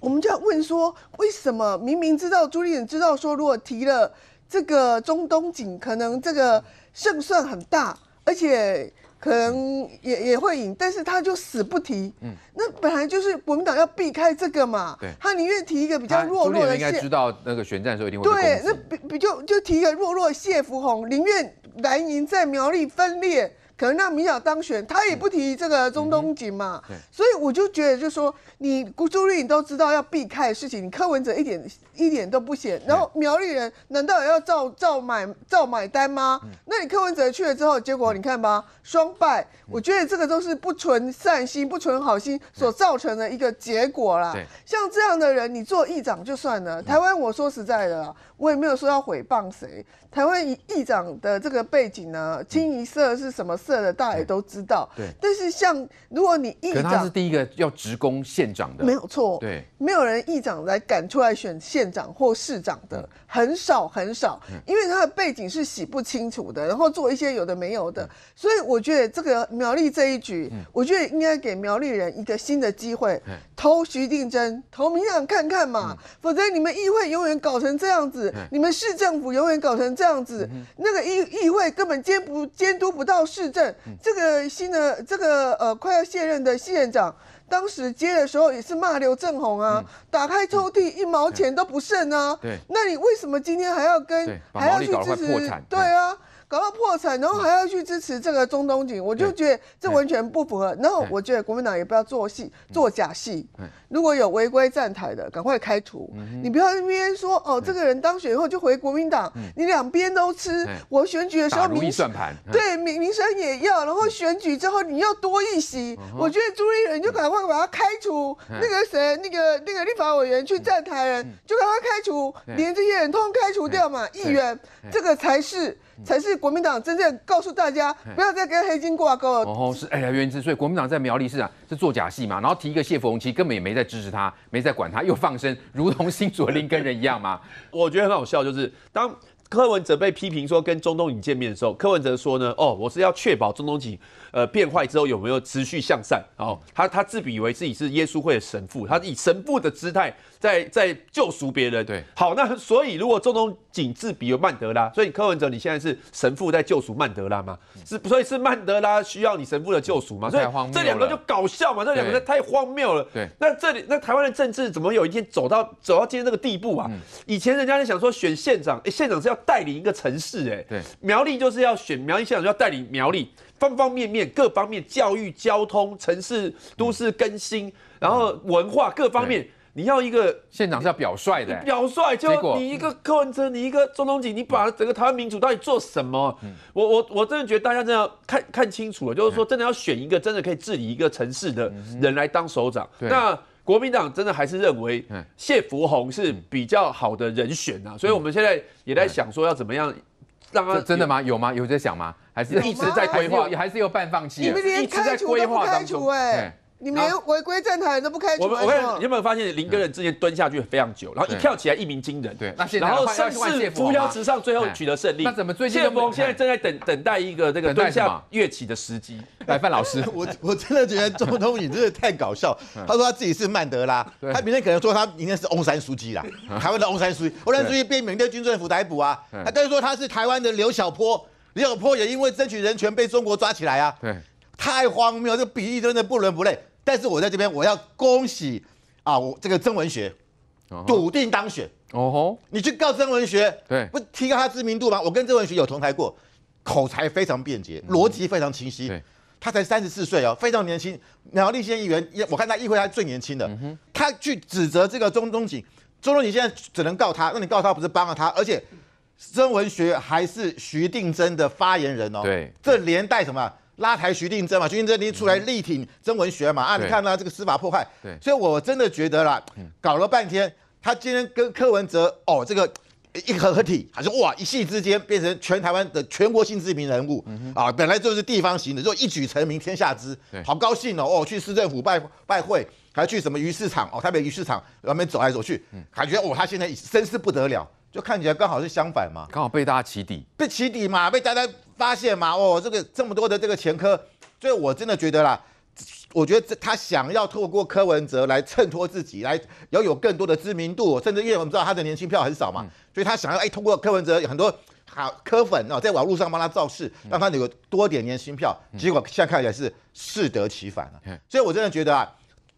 我们就要问说，为什么明明知道朱立伦知道说，如果提了这个中东景，可能这个胜算很大，而且。可能也也会赢，但是他就死不提。嗯，那本来就是国民党要避开这个嘛。对，他宁愿提一个比较弱弱的应该知道那个选战的时候一定会。对，那比比就就提一个弱弱谢福红宁愿蓝营在苗栗分裂。可能让米晓当选，他也不提这个中东锦嘛，所以我就觉得，就说你朱立你都知道要避开的事情，你柯文哲一点一点都不显，然后苗栗人难道也要照照买照买单吗？那你柯文哲去了之后，结果你看吧，双败，我觉得这个都是不存善心、不存好心所造成的一个结果啦。像这样的人，你做议长就算了，台湾我说实在的。我也没有说要毁谤谁。台湾议长的这个背景呢，清一色是什么色的，大家也都知道。对。但是像如果你议长，可是他是第一个要直攻县长的。没有错。对。没有人议长来敢出来选县长或市长的，很少很少。因为他的背景是洗不清楚的，然后做一些有的没有的。所以我觉得这个苗栗这一局，我觉得应该给苗栗人一个新的机会，投徐定真，投民党看看嘛。否则你们议会永远搞成这样子。你们市政府永远搞成这样子，那个议议会根本监不监督不到市政。这个新的这个呃快要卸任的县长，当时接的时候也是骂刘正红啊，打开抽屉一毛钱都不剩啊。对，那你为什么今天还要跟？还要去支持？对啊。搞到破产，然后还要去支持这个中东锦，我就觉得这完全不符合。然后我觉得国民党也不要做戏、做假戏。如果有违规站台的，赶快开除。你不要边说哦，这个人当选以后就回国民党，你两边都吃。我选举的时候民意算盘，对民民生也要，然后选举之后你又多一席。我觉得朱立伦就赶快把他开除。那个谁，那个那个立法委员去站台人，就赶快开除，连这些人通开除掉嘛。议员这个才是。才是国民党真正告诉大家，不要再跟黑金挂钩。然后是，哎呀，原之，所以国民党在苗栗市长是做假戏嘛，然后提一个谢芙蓉，其实根本也没在支持他，没在管他，又放生，如同新左林跟人一样嘛。<laughs> 我觉得很好笑，就是当柯文哲被批评说跟中东引见面的时候，柯文哲说呢，哦，我是要确保中东引。呃，变坏之后有没有持续向善？哦，他他自比为自己是耶稣会的神父，他以神父的姿态在在救赎别人。对，好，那所以如果中东锦自比曼德拉，所以柯文哲你现在是神父在救赎曼德拉吗？是，所以是曼德拉需要你神父的救赎吗？所以这两个就搞笑嘛？这两个太荒谬了。对，那这里那台湾的政治怎么有一天走到走到今天这个地步啊？以前人家想说选县长，哎，县长是要带领一个城市，哎，对，苗栗就是要选苗栗县长，就要带领苗栗。方方面面、各方面教育、交通、城市都市更新，然后文化各方面，你要一个县长是要表率的，表率就你一个柯文哲，你一个钟东锦，你把整个台湾民主到底做什么？我我我真的觉得大家真的要看看清楚了，就是说真的要选一个真的可以治理一个城市的人来当首长。那国民党真的还是认为谢福宏是比较好的人选啊，所以我们现在也在想说要怎么样让他真的吗？有吗？有在想吗？还是一直在规划，还是有半放弃。你们连开除都不开除哎！你连回规站台都不开球。我们有没有有没有发现林根人之前蹲下去非常久，然后一跳起来一鸣惊人。对，然后甚至扶摇直上，最后取得胜利。那怎么最近谢峰现在正在等等待一个这个蹲下跃起的时机？来，范老师，<laughs> 我我真的觉得周冬雨真的太搞笑。<laughs> 他说他自己是曼德拉，他明天可能说他明天是翁山书记啦，台湾的翁山书记，翁山书记被缅甸军政府逮捕啊，他再说他是台湾的刘小波。李永坡也因为争取人权被中国抓起来啊！对，太荒谬，这个比例真的不伦不类。但是我在这边，我要恭喜啊！我这个曾文学，笃定当选哦吼！你去告曾文学，对，不提高他知名度吗？我跟曾文学有同台过，口才非常便捷，逻辑非常清晰。他才三十四岁哦，非常年轻。然后立宪议员，我看他议会他最年轻的。他去指责这个中中锦，中中锦现在只能告他。那你告他不是帮了他，而且。曾文学还是徐定真的发言人哦，对，这连带什么拉抬徐定真嘛，徐定真你出来力挺曾文学嘛，啊，你看呢这个司法破害。对，所以我真的觉得啦，搞了半天他今天跟柯文哲哦，这个一合合体，还是哇一夕之间变成全台湾的全国性知名人物啊，本来就是地方型的，就一举成名天下知，好高兴哦，哦去市政府拜拜会，还去什么鱼市场哦，台北鱼市场外面走来走去，感觉哦他现在真是不得了。就看起来刚好是相反嘛，刚好被大家起底，被起底嘛，被大家发现嘛。哦，这个这么多的这个前科，所以我真的觉得啦，我觉得这他想要透过柯文哲来衬托自己，来要有更多的知名度，甚至因为我们知道他的年薪票很少嘛，所以他想要哎通过柯文哲很多好柯粉哦，在网络上帮他造势，让他有多点年薪票，结果现在看起来是适得其反了。所以我真的觉得。啊，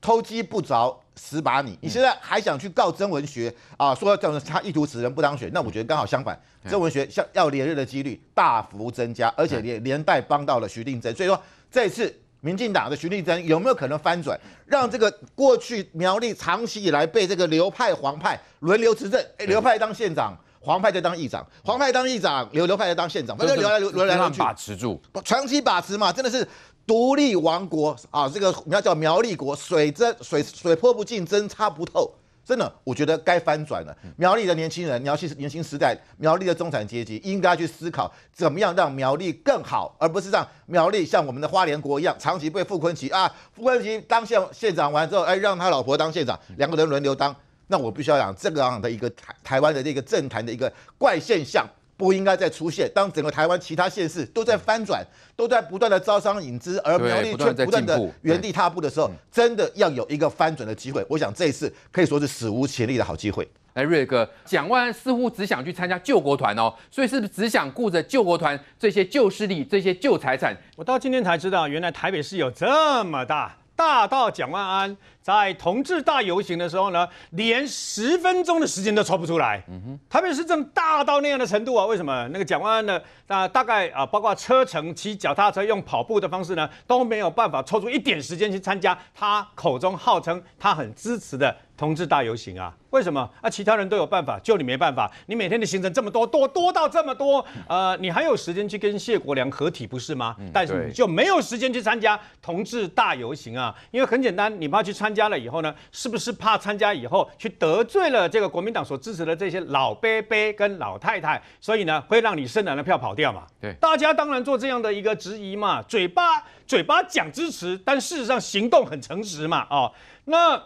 偷鸡不着蚀把米，你现在还想去告曾文学啊？说讲他意图此人不当选，那我觉得刚好相反，曾文学像要连任的几率大幅增加，而且连连带帮到了徐立珍。所以说，这次民进党的徐立珍有没有可能翻转，让这个过去苗栗长期以来被这个流派、黄派轮流执政？哎，流派当县长，黄派在当议长，黄派当议长，刘刘派在当县长，轮流轮流轮流来去，把持住，长期把持嘛，真的是。独立王国啊，这个要叫苗栗国，水真水水泼不进，针插不透，真的，我觉得该翻转了。苗栗的年轻人，苗要年轻时代，苗栗的中产阶级应该去思考，怎么样让苗栗更好，而不是让苗栗像我们的花莲国一样，长期被傅昆奇啊，傅昆奇当县县长完之后，哎，让他老婆当县长，两个人轮流当，那我必须要讲这个样的一个台台湾的这个政坛的一个怪现象。不应该再出现。当整个台湾其他县市都在翻转，都在不断的招商引资，而苗栗却不断的原地踏步的时候，真的要有一个翻转的机会。我想这一次可以说是史无前例的好机会。哎，瑞哥，蒋万安似乎只想去参加救国团哦，所以是不是只想顾着救国团这些旧势力、这些旧财产？我到今天才知道，原来台北市有这么大，大到蒋万安。在同志大游行的时候呢，连十分钟的时间都抽不出来。嗯哼，他便是这么大到那样的程度啊？为什么？那个蒋万安呢？那大概啊，包括车程、骑脚踏车、用跑步的方式呢，都没有办法抽出一点时间去参加他口中号称他很支持的同志大游行啊？为什么？啊，其他人都有办法，就你没办法。你每天的行程这么多，多多到这么多，呃，你还有时间去跟谢国良合体不是吗？但是你就没有时间去参加同志大游行啊？因为很简单，你怕去参。加了以后呢，是不是怕参加以后去得罪了这个国民党所支持的这些老伯伯跟老太太，所以呢会让你生男的票跑掉嘛？对，大家当然做这样的一个质疑嘛，嘴巴嘴巴讲支持，但事实上行动很诚实嘛，哦，那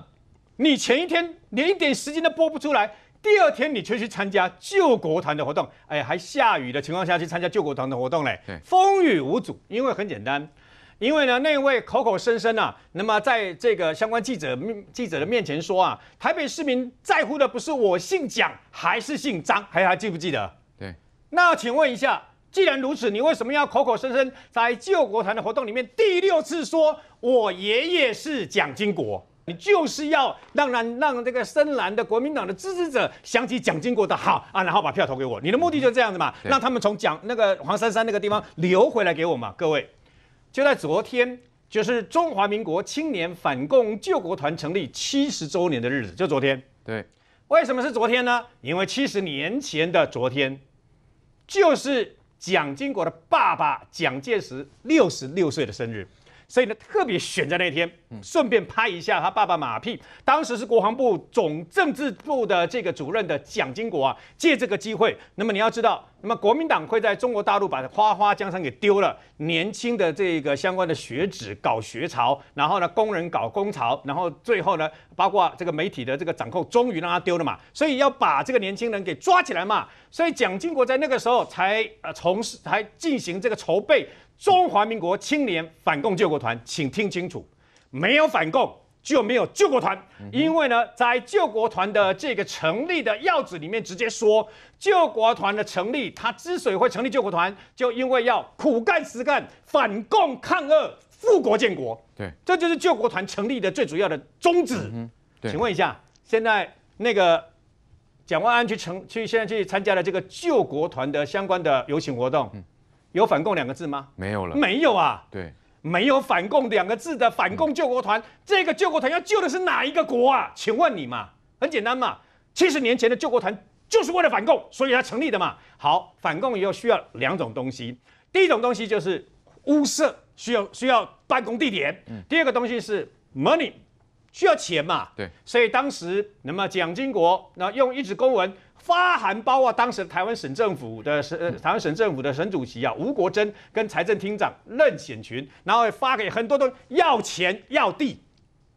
你前一天连一点时间都播不出来，第二天你却去参加救国团的活动，哎，还下雨的情况下去参加救国团的活动嘞，风雨无阻，因为很简单。因为呢，那位口口声声啊，那么在这个相关记者记者的面前说啊，台北市民在乎的不是我姓蒋还是姓张，还还记不记得？对，那请问一下，既然如此，你为什么要口口声声在救国团的活动里面第六次说我爷爷是蒋经国？你就是要让让这个深蓝的国民党的支持者想起蒋经国的好啊，然后把票投给我，你的目的就这样子嘛？让他们从蒋那个黄珊珊那个地方流回来给我嘛，各位。就在昨天，就是中华民国青年反共救国团成立七十周年的日子，就昨天。对，为什么是昨天呢？因为七十年前的昨天，就是蒋经国的爸爸蒋介石六十六岁的生日。所以呢，特别选在那天，顺便拍一下他爸爸马屁。当时是国防部总政治部的这个主任的蒋经国啊，借这个机会。那么你要知道，那么国民党会在中国大陆把花花江山给丢了，年轻的这个相关的学子搞学潮，然后呢，工人搞工潮，然后最后呢，包括这个媒体的这个掌控，终于让他丢了嘛。所以要把这个年轻人给抓起来嘛。所以蒋经国在那个时候才呃从事，才进行这个筹备。中华民国青年反共救国团，请听清楚，没有反共就没有救国团。因为呢，在救国团的这个成立的要旨里面，直接说救国团的成立，它之所以会成立救国团，就因为要苦干实干，反共抗恶，复国建国。对，这就是救国团成立的最主要的宗旨。对，请问一下，现在那个蒋万安去成去现在去参加了这个救国团的相关的有行活动。有反共两个字吗？没有了，没有啊。对，没有反共两个字的反共救国团，这个救国团要救的是哪一个国啊？请问你嘛，很简单嘛，七十年前的救国团就是为了反共，所以它成立的嘛。好，反共以后需要两种东西，第一种东西就是屋色，需要需要办公地点。嗯，第二个东西是 money，需要钱嘛。对，所以当时那么蒋经国那用一纸公文。发函包啊，当时台湾省政府的省台湾省政府的省主席啊，吴国珍跟财政厅长任显群，然后发给很多都要钱要地，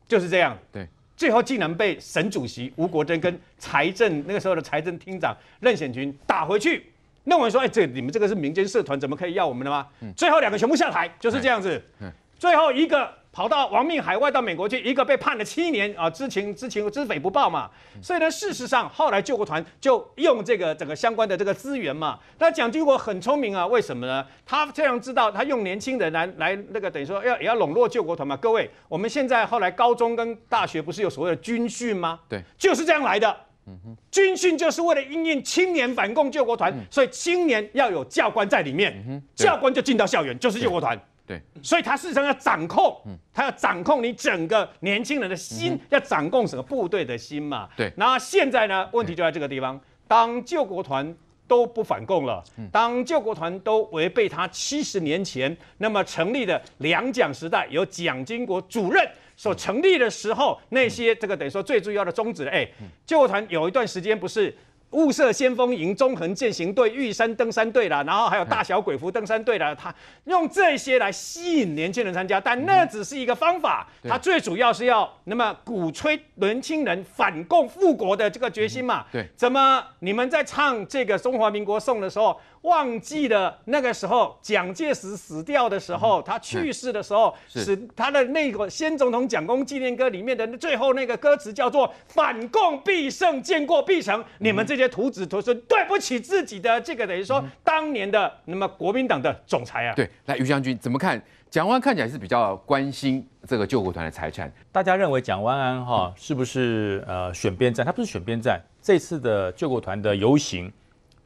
就是这样。对，最后竟然被省主席吴国珍跟财政那个时候的财政厅长任显群打回去，认为说，哎，这你们这个是民间社团，怎么可以要我们的吗？最后两个全部下台，就是这样子。嗯，最后一个。跑到亡命海外，到美国去，一个被判了七年啊，知情知情知匪不报嘛。所以呢，事实上后来救国团就用这个整个相关的这个资源嘛。那蒋经国很聪明啊，为什么呢？他非常知道，他用年轻人来来那个等于说要也要笼络救国团嘛。各位，我们现在后来高中跟大学不是有所谓的军训吗？对，就是这样来的。嗯哼，军训就是为了应运青年反共救国团，所以青年要有教官在里面，教官就进到校园，就是救国团。对，所以他事实上要掌控，嗯，他要掌控你整个年轻人的心，要掌控整个部队的心嘛。对，那现在呢，问题就在这个地方。当救国团都不反共了，当救国团都违背他七十年前那么成立的两蒋时代，由蒋经国主任所成立的时候，那些这个等于说最重要的宗旨，哎，救国团有一段时间不是。物色先锋营、中横健行队、玉山登山队了，然后还有大小鬼斧登山队了。他用这些来吸引年轻人参加，但那只是一个方法。他最主要是要那么鼓吹年轻人反共复国的这个决心嘛？对，怎么你们在唱这个《中华民国颂》的时候？忘记了那个时候，蒋介石死掉的时候，他去世的时候，是他的那个先总统蒋公纪念歌里面的最后那个歌词叫做“反共必胜，建国必成”。你们这些徒子徒孙，对不起自己的这个，等于说当年的那么国民党的总裁啊。对，来于将军怎么看？蒋万看起来是比较关心这个救国团的财产。大家认为蒋万安哈是不是呃选边站？他不是选边站。这次的救国团的游行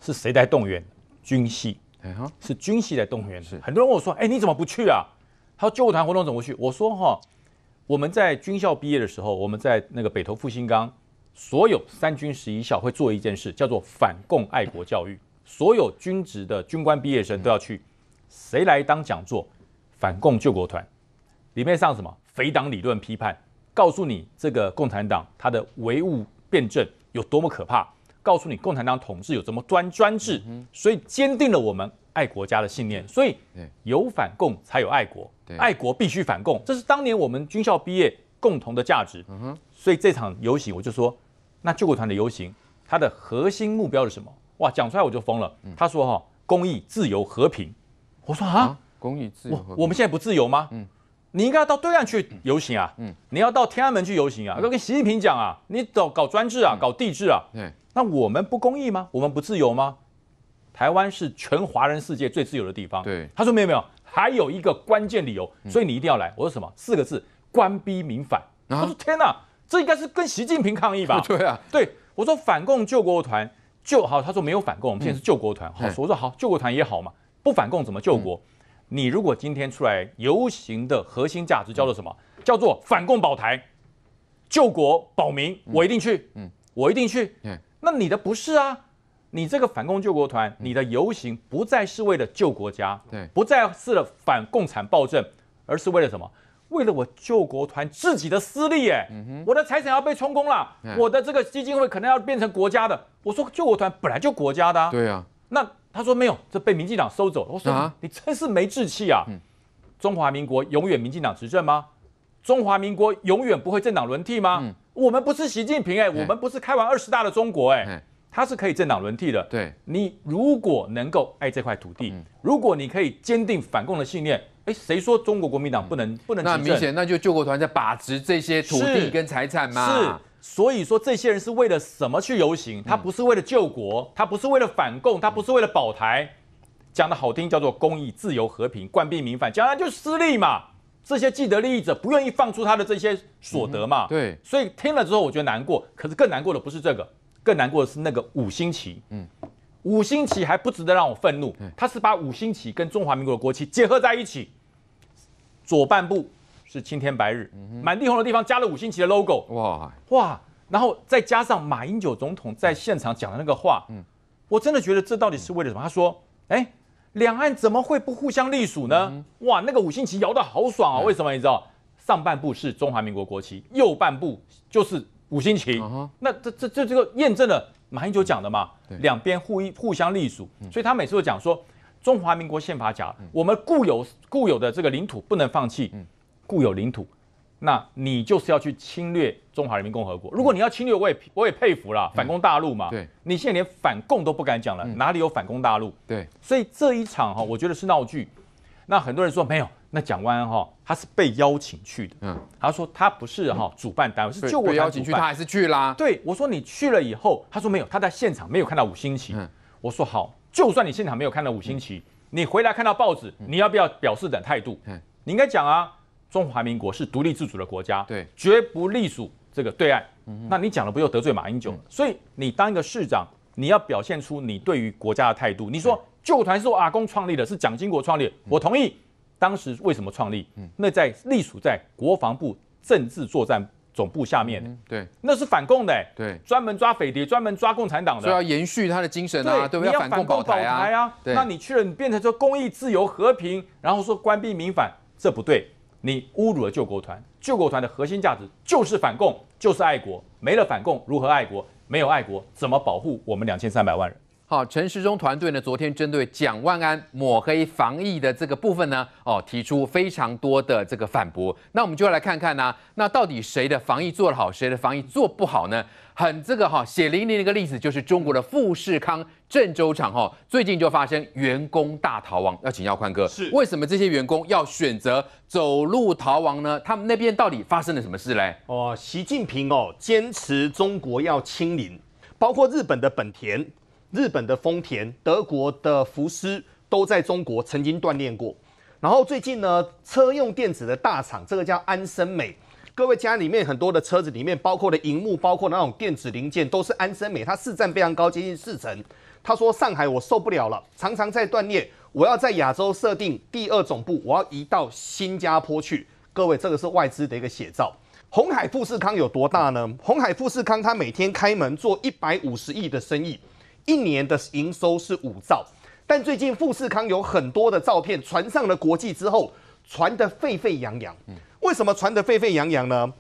是谁在动员？军系，是军系在动员。是很多人问我说：“哎，你怎么不去啊？”他说：“救护团活动怎么不去？”我说：“哈，我们在军校毕业的时候，我们在那个北投复兴岗，所有三军十一校会做一件事，叫做反共爱国教育。所有军职的军官毕业生都要去。谁来当讲座？反共救国团里面上什么？匪党理论批判，告诉你这个共产党他的唯物辩证有多么可怕。”告诉你，共产党统治有这么专专制，所以坚定了我们爱国家的信念。所以有反共才有爱国，爱国必须反共，这是当年我们军校毕业共同的价值。嗯所以这场游行，我就说，那救国团的游行，它的核心目标是什么？哇，讲出来我就疯了。他说哈，公益、自由、和平。我说啊，公益、自由，我们现在不自由吗？嗯。你应该要到对岸去游行啊！嗯，你要到天安门去游行啊！要跟习近平讲啊！你搞搞专制啊，搞帝制啊！那我们不公益吗？我们不自由吗？台湾是全华人世界最自由的地方。对，他说没有没有，还有一个关键理由，所以你一定要来。我说什么四个字：官逼民反。他说天哪，这应该是跟习近平抗议吧？<laughs> 对啊，对我说反共救国团就好。他说没有反共，我们现在是救国团。好，我说好，救国团也好嘛，不反共怎么救国？你如果今天出来游行的核心价值叫做什么？叫做反共保台、救国保民，我一定去，嗯，我一定去。那你的不是啊，你这个反共救国团，你的游行不再是为了救国家，对，不再是了反共产暴政，而是为了什么？为了我救国团自己的私利，哎，我的财产要被充公了，我的这个基金会可能要变成国家的。我说救国团本来就国家的，对啊，那。他说没有，这被民进党收走了。我说你真是没志气啊！中华民国永远民进党执政吗？中华民国永远不会政党轮替吗？我们不是习近平哎，我们不是开完二十大的中国哎，他是可以政党轮替的。对，你如果能够爱这块土地，如果你可以坚定反共的信念，哎，谁说中国国民党不能不能那明显，那就救国团在把持这些土地跟财产吗？是。所以说这些人是为了什么去游行？他不是为了救国，他不是为了反共，他不是为了保台。讲的好听叫做公益、自由、和平、冠病、民反，讲的就是私利嘛。这些既得利益者不愿意放出他的这些所得嘛。对。所以听了之后，我觉得难过。可是更难过的不是这个，更难过的是那个五星旗。嗯。五星旗还不值得让我愤怒，他是把五星旗跟中华民国的国旗结合在一起，左半部。是青天白日、满地红的地方，加了五星旗的 logo，哇哇！然后再加上马英九总统在现场讲的那个话，嗯，我真的觉得这到底是为了什么？他说：“哎，两岸怎么会不互相隶属呢？”哇，那个五星旗摇的好爽啊！为什么你知道？上半部是中华民国国旗，右半部就是五星旗。那这这这这个验证了马英九讲的嘛？两边互一互相隶属，所以他每次都讲说，《中华民国宪法》讲，我们固有固有的这个领土不能放弃。固有领土，那你就是要去侵略中华人民共和国。如果你要侵略，我也我也佩服了，反攻大陆嘛。对，你现在连反共都不敢讲了，哪里有反攻大陆？对，所以这一场哈，我觉得是闹剧。那很多人说没有，那蒋万安哈，他是被邀请去的。嗯，他说他不是哈主办单位，是就我邀请去，他还是去啦。对，我说你去了以后，他说没有，他在现场没有看到五星旗。我说好，就算你现场没有看到五星旗，你回来看到报纸，你要不要表示点态度？嗯，你应该讲啊。中华民国是独立自主的国家，对，绝不隶属这个对岸。那你讲了不又得罪马英九？所以你当一个市长，你要表现出你对于国家的态度。你说旧团是我阿公创立的，是蒋经国创立，我同意。当时为什么创立？那在隶属在国防部政治作战总部下面，对，那是反共的，对，专门抓匪谍，专门抓共产党的。所以要延续他的精神啊，对，要反共保台啊。那你去了，你变成说公益、自由、和平，然后说关闭民反，这不对。你侮辱了救国团，救国团的核心价值就是反共，就是爱国。没了反共，如何爱国？没有爱国，怎么保护我们两千三百万人？好，陈世忠团队呢，昨天针对蒋万安抹黑防疫的这个部分呢，哦，提出非常多的这个反驳。那我们就来看看呢，那到底谁的防疫做得好，谁的防疫做不好呢？很这个哈，血淋淋的一个例子就是中国的富士康郑州厂哈，最近就发生员工大逃亡。要请教宽哥，是为什么这些员工要选择走路逃亡呢？他们那边到底发生了什么事嘞？哦，习近平哦，坚持中国要清零，包括日本的本田。日本的丰田、德国的福斯都在中国曾经锻炼过，然后最近呢，车用电子的大厂，这个叫安森美。各位家里面很多的车子里面，包括的荧幕，包括那种电子零件，都是安森美。它市占非常高，接近四成。他说：“上海我受不了了，常常在锻炼，我要在亚洲设定第二总部，我要移到新加坡去。”各位，这个是外资的一个写照。红海富士康有多大呢？红海富士康它每天开门做一百五十亿的生意。一年的营收是五兆，但最近富士康有很多的照片传上了国际之后，传得沸沸扬扬。为什么传得沸沸扬扬呢？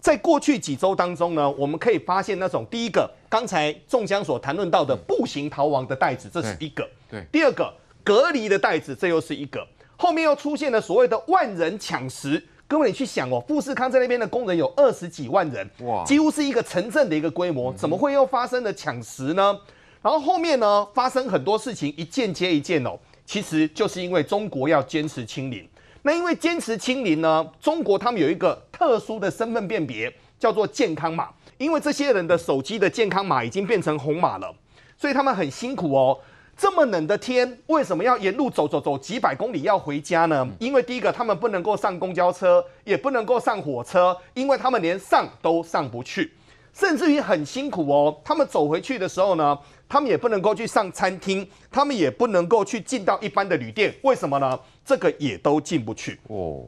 在过去几周当中呢，我们可以发现那种第一个，刚才众将所谈论到的步行逃亡的袋子，这是一个；对，第二个隔离的袋子，这又是一个。后面又出现了所谓的万人抢食，各位你去想哦，富士康在那边的工人有二十几万人，哇，几乎是一个城镇的一个规模，怎么会又发生了抢食呢？然后后面呢，发生很多事情，一件接一件哦。其实就是因为中国要坚持清零，那因为坚持清零呢，中国他们有一个特殊的身份辨别，叫做健康码。因为这些人的手机的健康码已经变成红码了，所以他们很辛苦哦。这么冷的天，为什么要沿路走走走几百公里要回家呢？因为第一个，他们不能够上公交车，也不能够上火车，因为他们连上都上不去。甚至于很辛苦哦，他们走回去的时候呢，他们也不能够去上餐厅，他们也不能够去进到一般的旅店，为什么呢？这个也都进不去哦。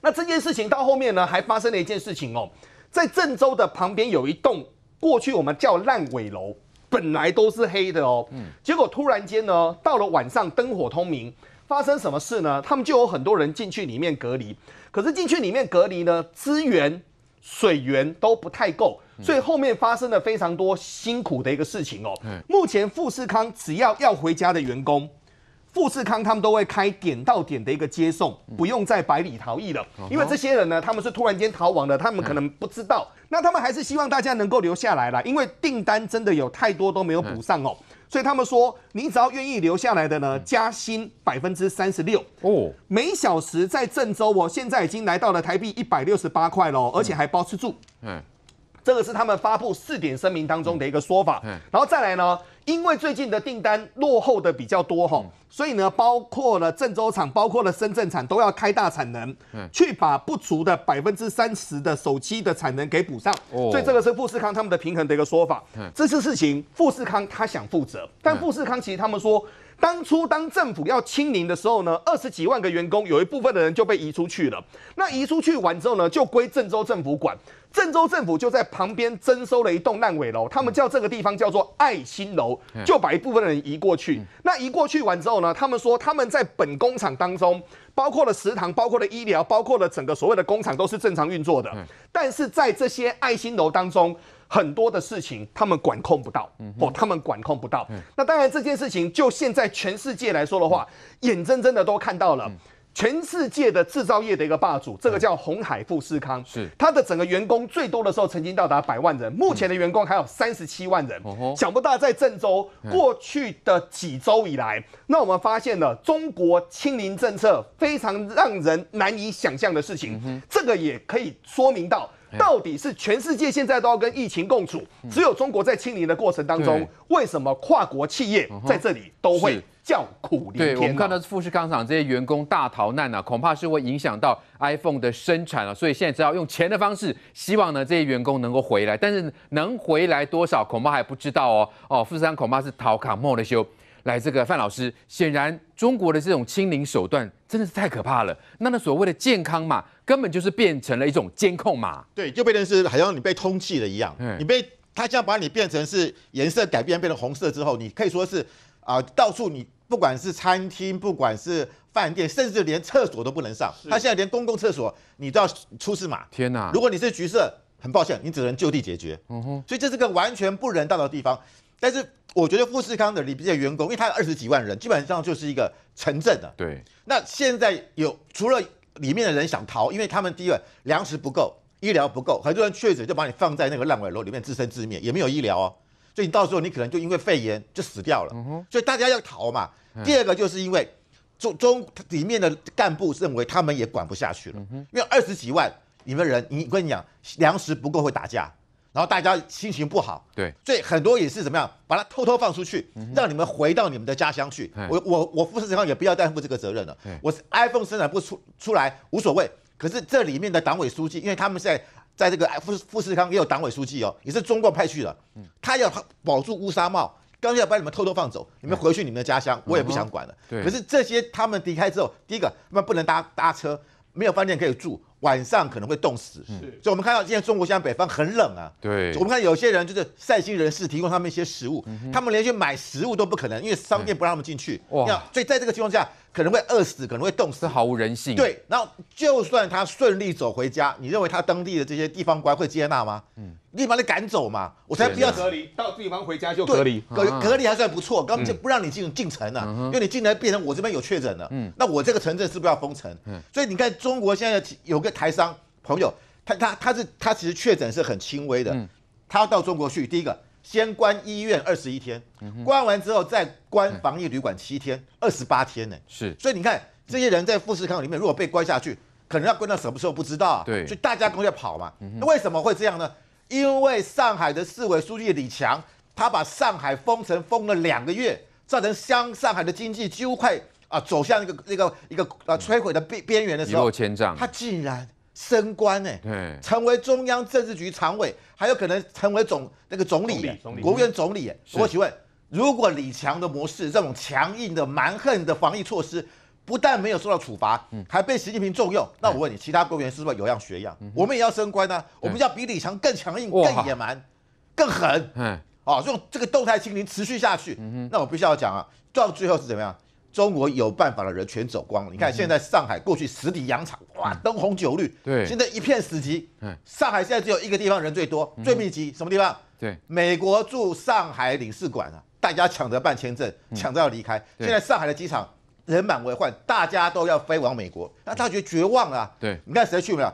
那这件事情到后面呢，还发生了一件事情哦，在郑州的旁边有一栋过去我们叫烂尾楼，本来都是黑的哦，嗯，结果突然间呢，到了晚上灯火通明，发生什么事呢？他们就有很多人进去里面隔离，可是进去里面隔离呢，资源、水源都不太够。所以后面发生了非常多辛苦的一个事情哦。目前富士康只要要回家的员工，富士康他们都会开点到点的一个接送，不用再百里逃逸了。因为这些人呢，他们是突然间逃亡的，他们可能不知道。那他们还是希望大家能够留下来啦，因为订单真的有太多都没有补上哦。所以他们说，你只要愿意留下来的呢，加薪百分之三十六哦，每小时在郑州哦，现在已经来到了台币一百六十八块喽，而且还包吃住。嗯。这个是他们发布试点声明当中的一个说法，然后再来呢，因为最近的订单落后的比较多哈，所以呢，包括了郑州厂，包括了深圳厂都要开大产能，去把不足的百分之三十的手机的产能给补上，所以这个是富士康他们的平衡的一个说法。这次事情，富士康他想负责，但富士康其实他们说，当初当政府要清零的时候呢，二十几万个员工有一部分的人就被移出去了，那移出去完之后呢，就归郑州政府管。郑州政府就在旁边征收了一栋烂尾楼，他们叫这个地方叫做爱心楼，就把一部分人移过去。那移过去完之后呢，他们说他们在本工厂当中，包括了食堂，包括了医疗，包括了整个所谓的工厂都是正常运作的。但是在这些爱心楼当中，很多的事情他们管控不到，哦，他们管控不到。那当然，这件事情就现在全世界来说的话，眼睁睁的都看到了。全世界的制造业的一个霸主，这个叫红海富士康，是他的整个员工最多的时候曾经到达百万人，目前的员工还有三十七万人。想不到在郑州过去的几周以来，那我们发现了中国清零政策非常让人难以想象的事情，这个也可以说明到。到底是全世界现在都要跟疫情共处，只有中国在清零的过程当中，为什么跨国企业在这里都会叫苦连天？对我们看到富士康厂这些员工大逃难啊，恐怕是会影响到 iPhone 的生产了。所以现在只好用钱的方式，希望呢这些员工能够回来，但是能回来多少恐怕还不知道哦。哦，富士康恐怕是逃卡莫的修来这个范老师，显然中国的这种清零手段真的是太可怕了。那那所谓的健康码。根本就是变成了一种监控嘛？对，就变成是好像你被通缉了一样。嗯，你被他现在把你变成是颜色改变，变成红色之后，你可以说是啊，到处你不管是餐厅，不管是饭店，甚至连厕所都不能上。他现在连公共厕所你都要出示码。天哪！如果你是橘色，很抱歉，你只能就地解决。嗯哼。所以这是个完全不人道的地方。但是我觉得富士康的里边的员工，因为他有二十几万人，基本上就是一个城镇的。对。那现在有除了。里面的人想逃，因为他们第一个粮食不够，医疗不够，很多人确诊就把你放在那个烂尾楼里面自生自灭，也没有医疗哦，所以你到时候你可能就因为肺炎就死掉了。所以大家要逃嘛。第二个就是因为中中里面的干部认为他们也管不下去了，因为二十几万你们人，你我跟你讲，粮食不够会打架。然后大家心情不好，对，所以很多也是怎么样，把它偷偷放出去，让你们回到你们的家乡去。我我我富士康也不要担负这个责任了。我是 iPhone 生产不出出来无所谓，可是这里面的党委书记，因为他们在在这个富富士康也有党委书记哦，也是中共派去的，他要保住乌纱帽，干脆要把你们偷偷放走，你们回去你们的家乡，我也不想管了。可是这些他们离开之后，第一个他们不能搭搭车。没有饭店可以住，晚上可能会冻死。是，所以我们看到现在中国在北方很冷啊。对，我们看有些人就是善心人士提供他们一些食物，他们连去买食物都不可能，因为商店不让他们进去。哇，所以在这个情况下。可能会饿死，可能会冻死，毫无人性。对，然后就算他顺利走回家，你认为他当地的这些地方官会接纳吗？嗯，立马你赶走嘛。我才不要隔离，到地方回家就隔离。隔隔离还算不错，本不不让你进进城了，因为你进来变成我这边有确诊了。嗯，那我这个城镇是不是要封城？嗯，所以你看中国现在有个台商朋友，他他他是他其实确诊是很轻微的，他要到中国去，第一个。先关医院二十一天，关完之后再关防疫旅馆七天，二十八天呢。是，所以你看这些人在富士康里面，如果被关下去，可能要关到什么时候不知道啊。对，所以大家都要跑嘛。为什么会这样呢？因为上海的市委书记李强，他把上海封城封了两个月，造成香上海的经济几乎快啊走向一个一个一个啊摧毁的边边缘的时候，他竟然。升官哎，成为中央政治局常委，还有可能成为总那个总理，国务院总理。我请问，如果李强的模式这种强硬的蛮横的防疫措施，不但没有受到处罚，还被习近平重用，那我问你，其他官员是不是有样学样？我们也要升官啊？我们要比李强更强硬、更野蛮、更狠。哦，啊，用这个动态清零持续下去，那我必须要讲啊，到最后是怎么样？中国有办法的人全走光了。你看现在上海过去十里洋场，哇，灯红酒绿，对，现在一片死寂。上海现在只有一个地方人最多、最密集，什么地方？对，美国驻上海领事馆啊，大家抢着办签证，抢着要离开。现在上海的机场人满为患，大家都要飞往美国，那大家绝望了。对，你看谁去不有？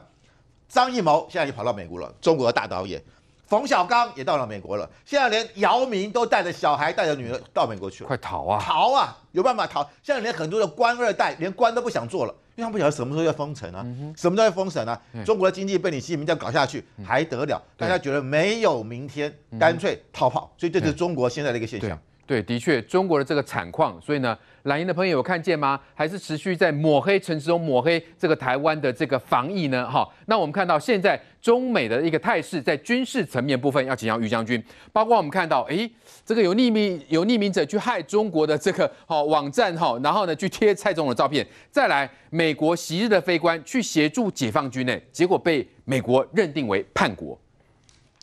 张艺谋现在也跑到美国了，中国的大导演。冯小刚也到了美国了，现在连姚明都带着小孩带着女儿到美国去了，快逃啊！逃啊！有办法逃！现在连很多的官二代连官都不想做了，因为他们不晓得什么时候要封城啊，什么时候要封城啊？中国的经济被你习近平这样搞下去还得了？大家觉得没有明天，干脆逃跑。所以这是中国现在的一个现象。对，的确，中国的这个惨况，所以呢，蓝营的朋友有看见吗？还是持续在抹黑陈市中，抹黑这个台湾的这个防疫呢？哈，那我们看到现在中美的一个态势，在军事层面部分要请教于将军，包括我们看到，诶，这个有匿名有匿名者去害中国的这个哈网站哈，然后呢去贴蔡总的照片，再来美国昔日的飞官去协助解放军呢，结果被美国认定为叛国。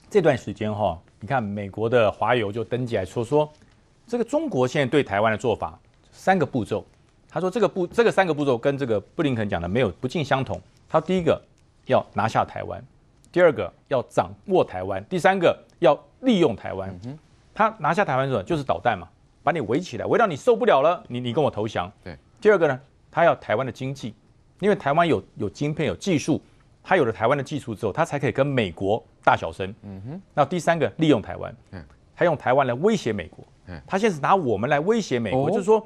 这段时间哈，你看美国的华友就登记来说说。这个中国现在对台湾的做法三个步骤，他说这个步这个三个步骤跟这个布林肯讲的没有不尽相同。他第一个要拿下台湾，第二个要掌握台湾，第三个要利用台湾。他拿下台湾的时候就是导弹嘛，把你围起来，围到你受不了了，你你跟我投降。对。第二个呢，他要台湾的经济，因为台湾有有芯片有技术，他有了台湾的技术之后，他才可以跟美国大小声。嗯哼。那第三个利用台湾，他用台湾来威胁美国。他现在是拿我们来威胁美国，就是说，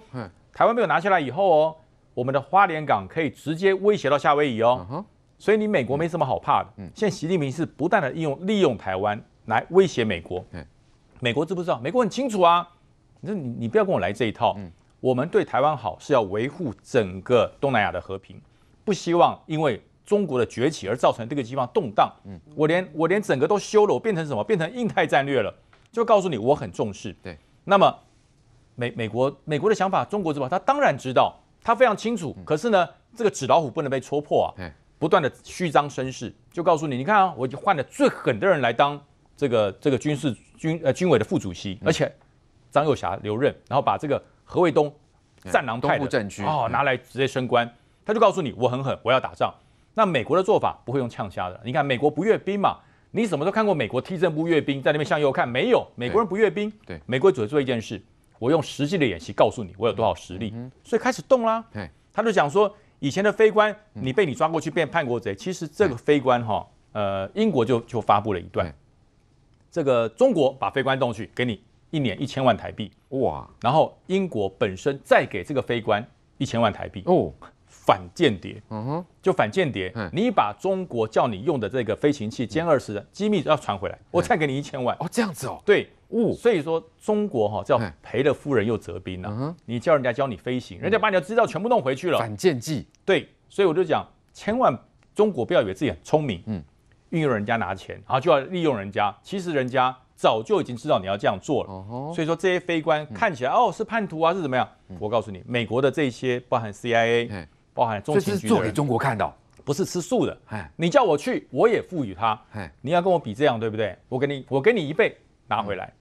台湾没有拿下来以后哦，我们的花莲港可以直接威胁到夏威夷哦，所以你美国没什么好怕的。嗯，现在习近平是不断的利用利用台湾来威胁美国。嗯，美国知不知道？美国很清楚啊。你说你你不要跟我来这一套。嗯，我们对台湾好是要维护整个东南亚的和平，不希望因为中国的崛起而造成这个地方动荡。嗯，我连我连整个都修了，我变成什么？变成印太战略了。就告诉你，我很重视。对。那么，美美国美国的想法，中国之道，他当然知道，他非常清楚。可是呢，这个纸老虎不能被戳破啊，不断的虚张声势，就告诉你，你看啊，我已经换了最狠的人来当这个这个军事军呃军委的副主席，而且张又侠留任，然后把这个何卫东战狼派的哦拿来直接升官，他就告诉你，我很狠，我要打仗。那美国的做法不会用呛虾的，你看美国不阅兵嘛。你什么时候看过美国踢正部阅兵在那边向右看？没有，美国人不阅兵。对，美国只会做一件事，我用实际的演习告诉你我有多少实力。所以开始动啦。对，他就讲说以前的飞官你被你抓过去变叛国贼，其实这个飞官哈，呃，英国就就发布了一段，这个中国把飞官动去给你一年一千万台币哇，然后英国本身再给这个飞官一千万台币哦。反间谍，嗯哼，就反间谍，你把中国叫你用的这个飞行器歼二十的机密要传回来，我再给你一千万。哦，这样子哦，对，哦，所以说中国哈叫赔了夫人又折兵了，你叫人家教你飞行，人家把你的资料全部弄回去了。反间计，对，所以我就讲，千万中国不要以为自己很聪明，嗯，运用人家拿钱，然后就要利用人家，其实人家早就已经知道你要这样做了。哦，所以说这些飞官看起来哦是叛徒啊是怎么样？我告诉你，美国的这些包含 CIA。这是做给中国看的，不是吃素的。你叫我去，我也赋予他。你要跟我比这样，对不对？我给你，我给你一倍拿回来。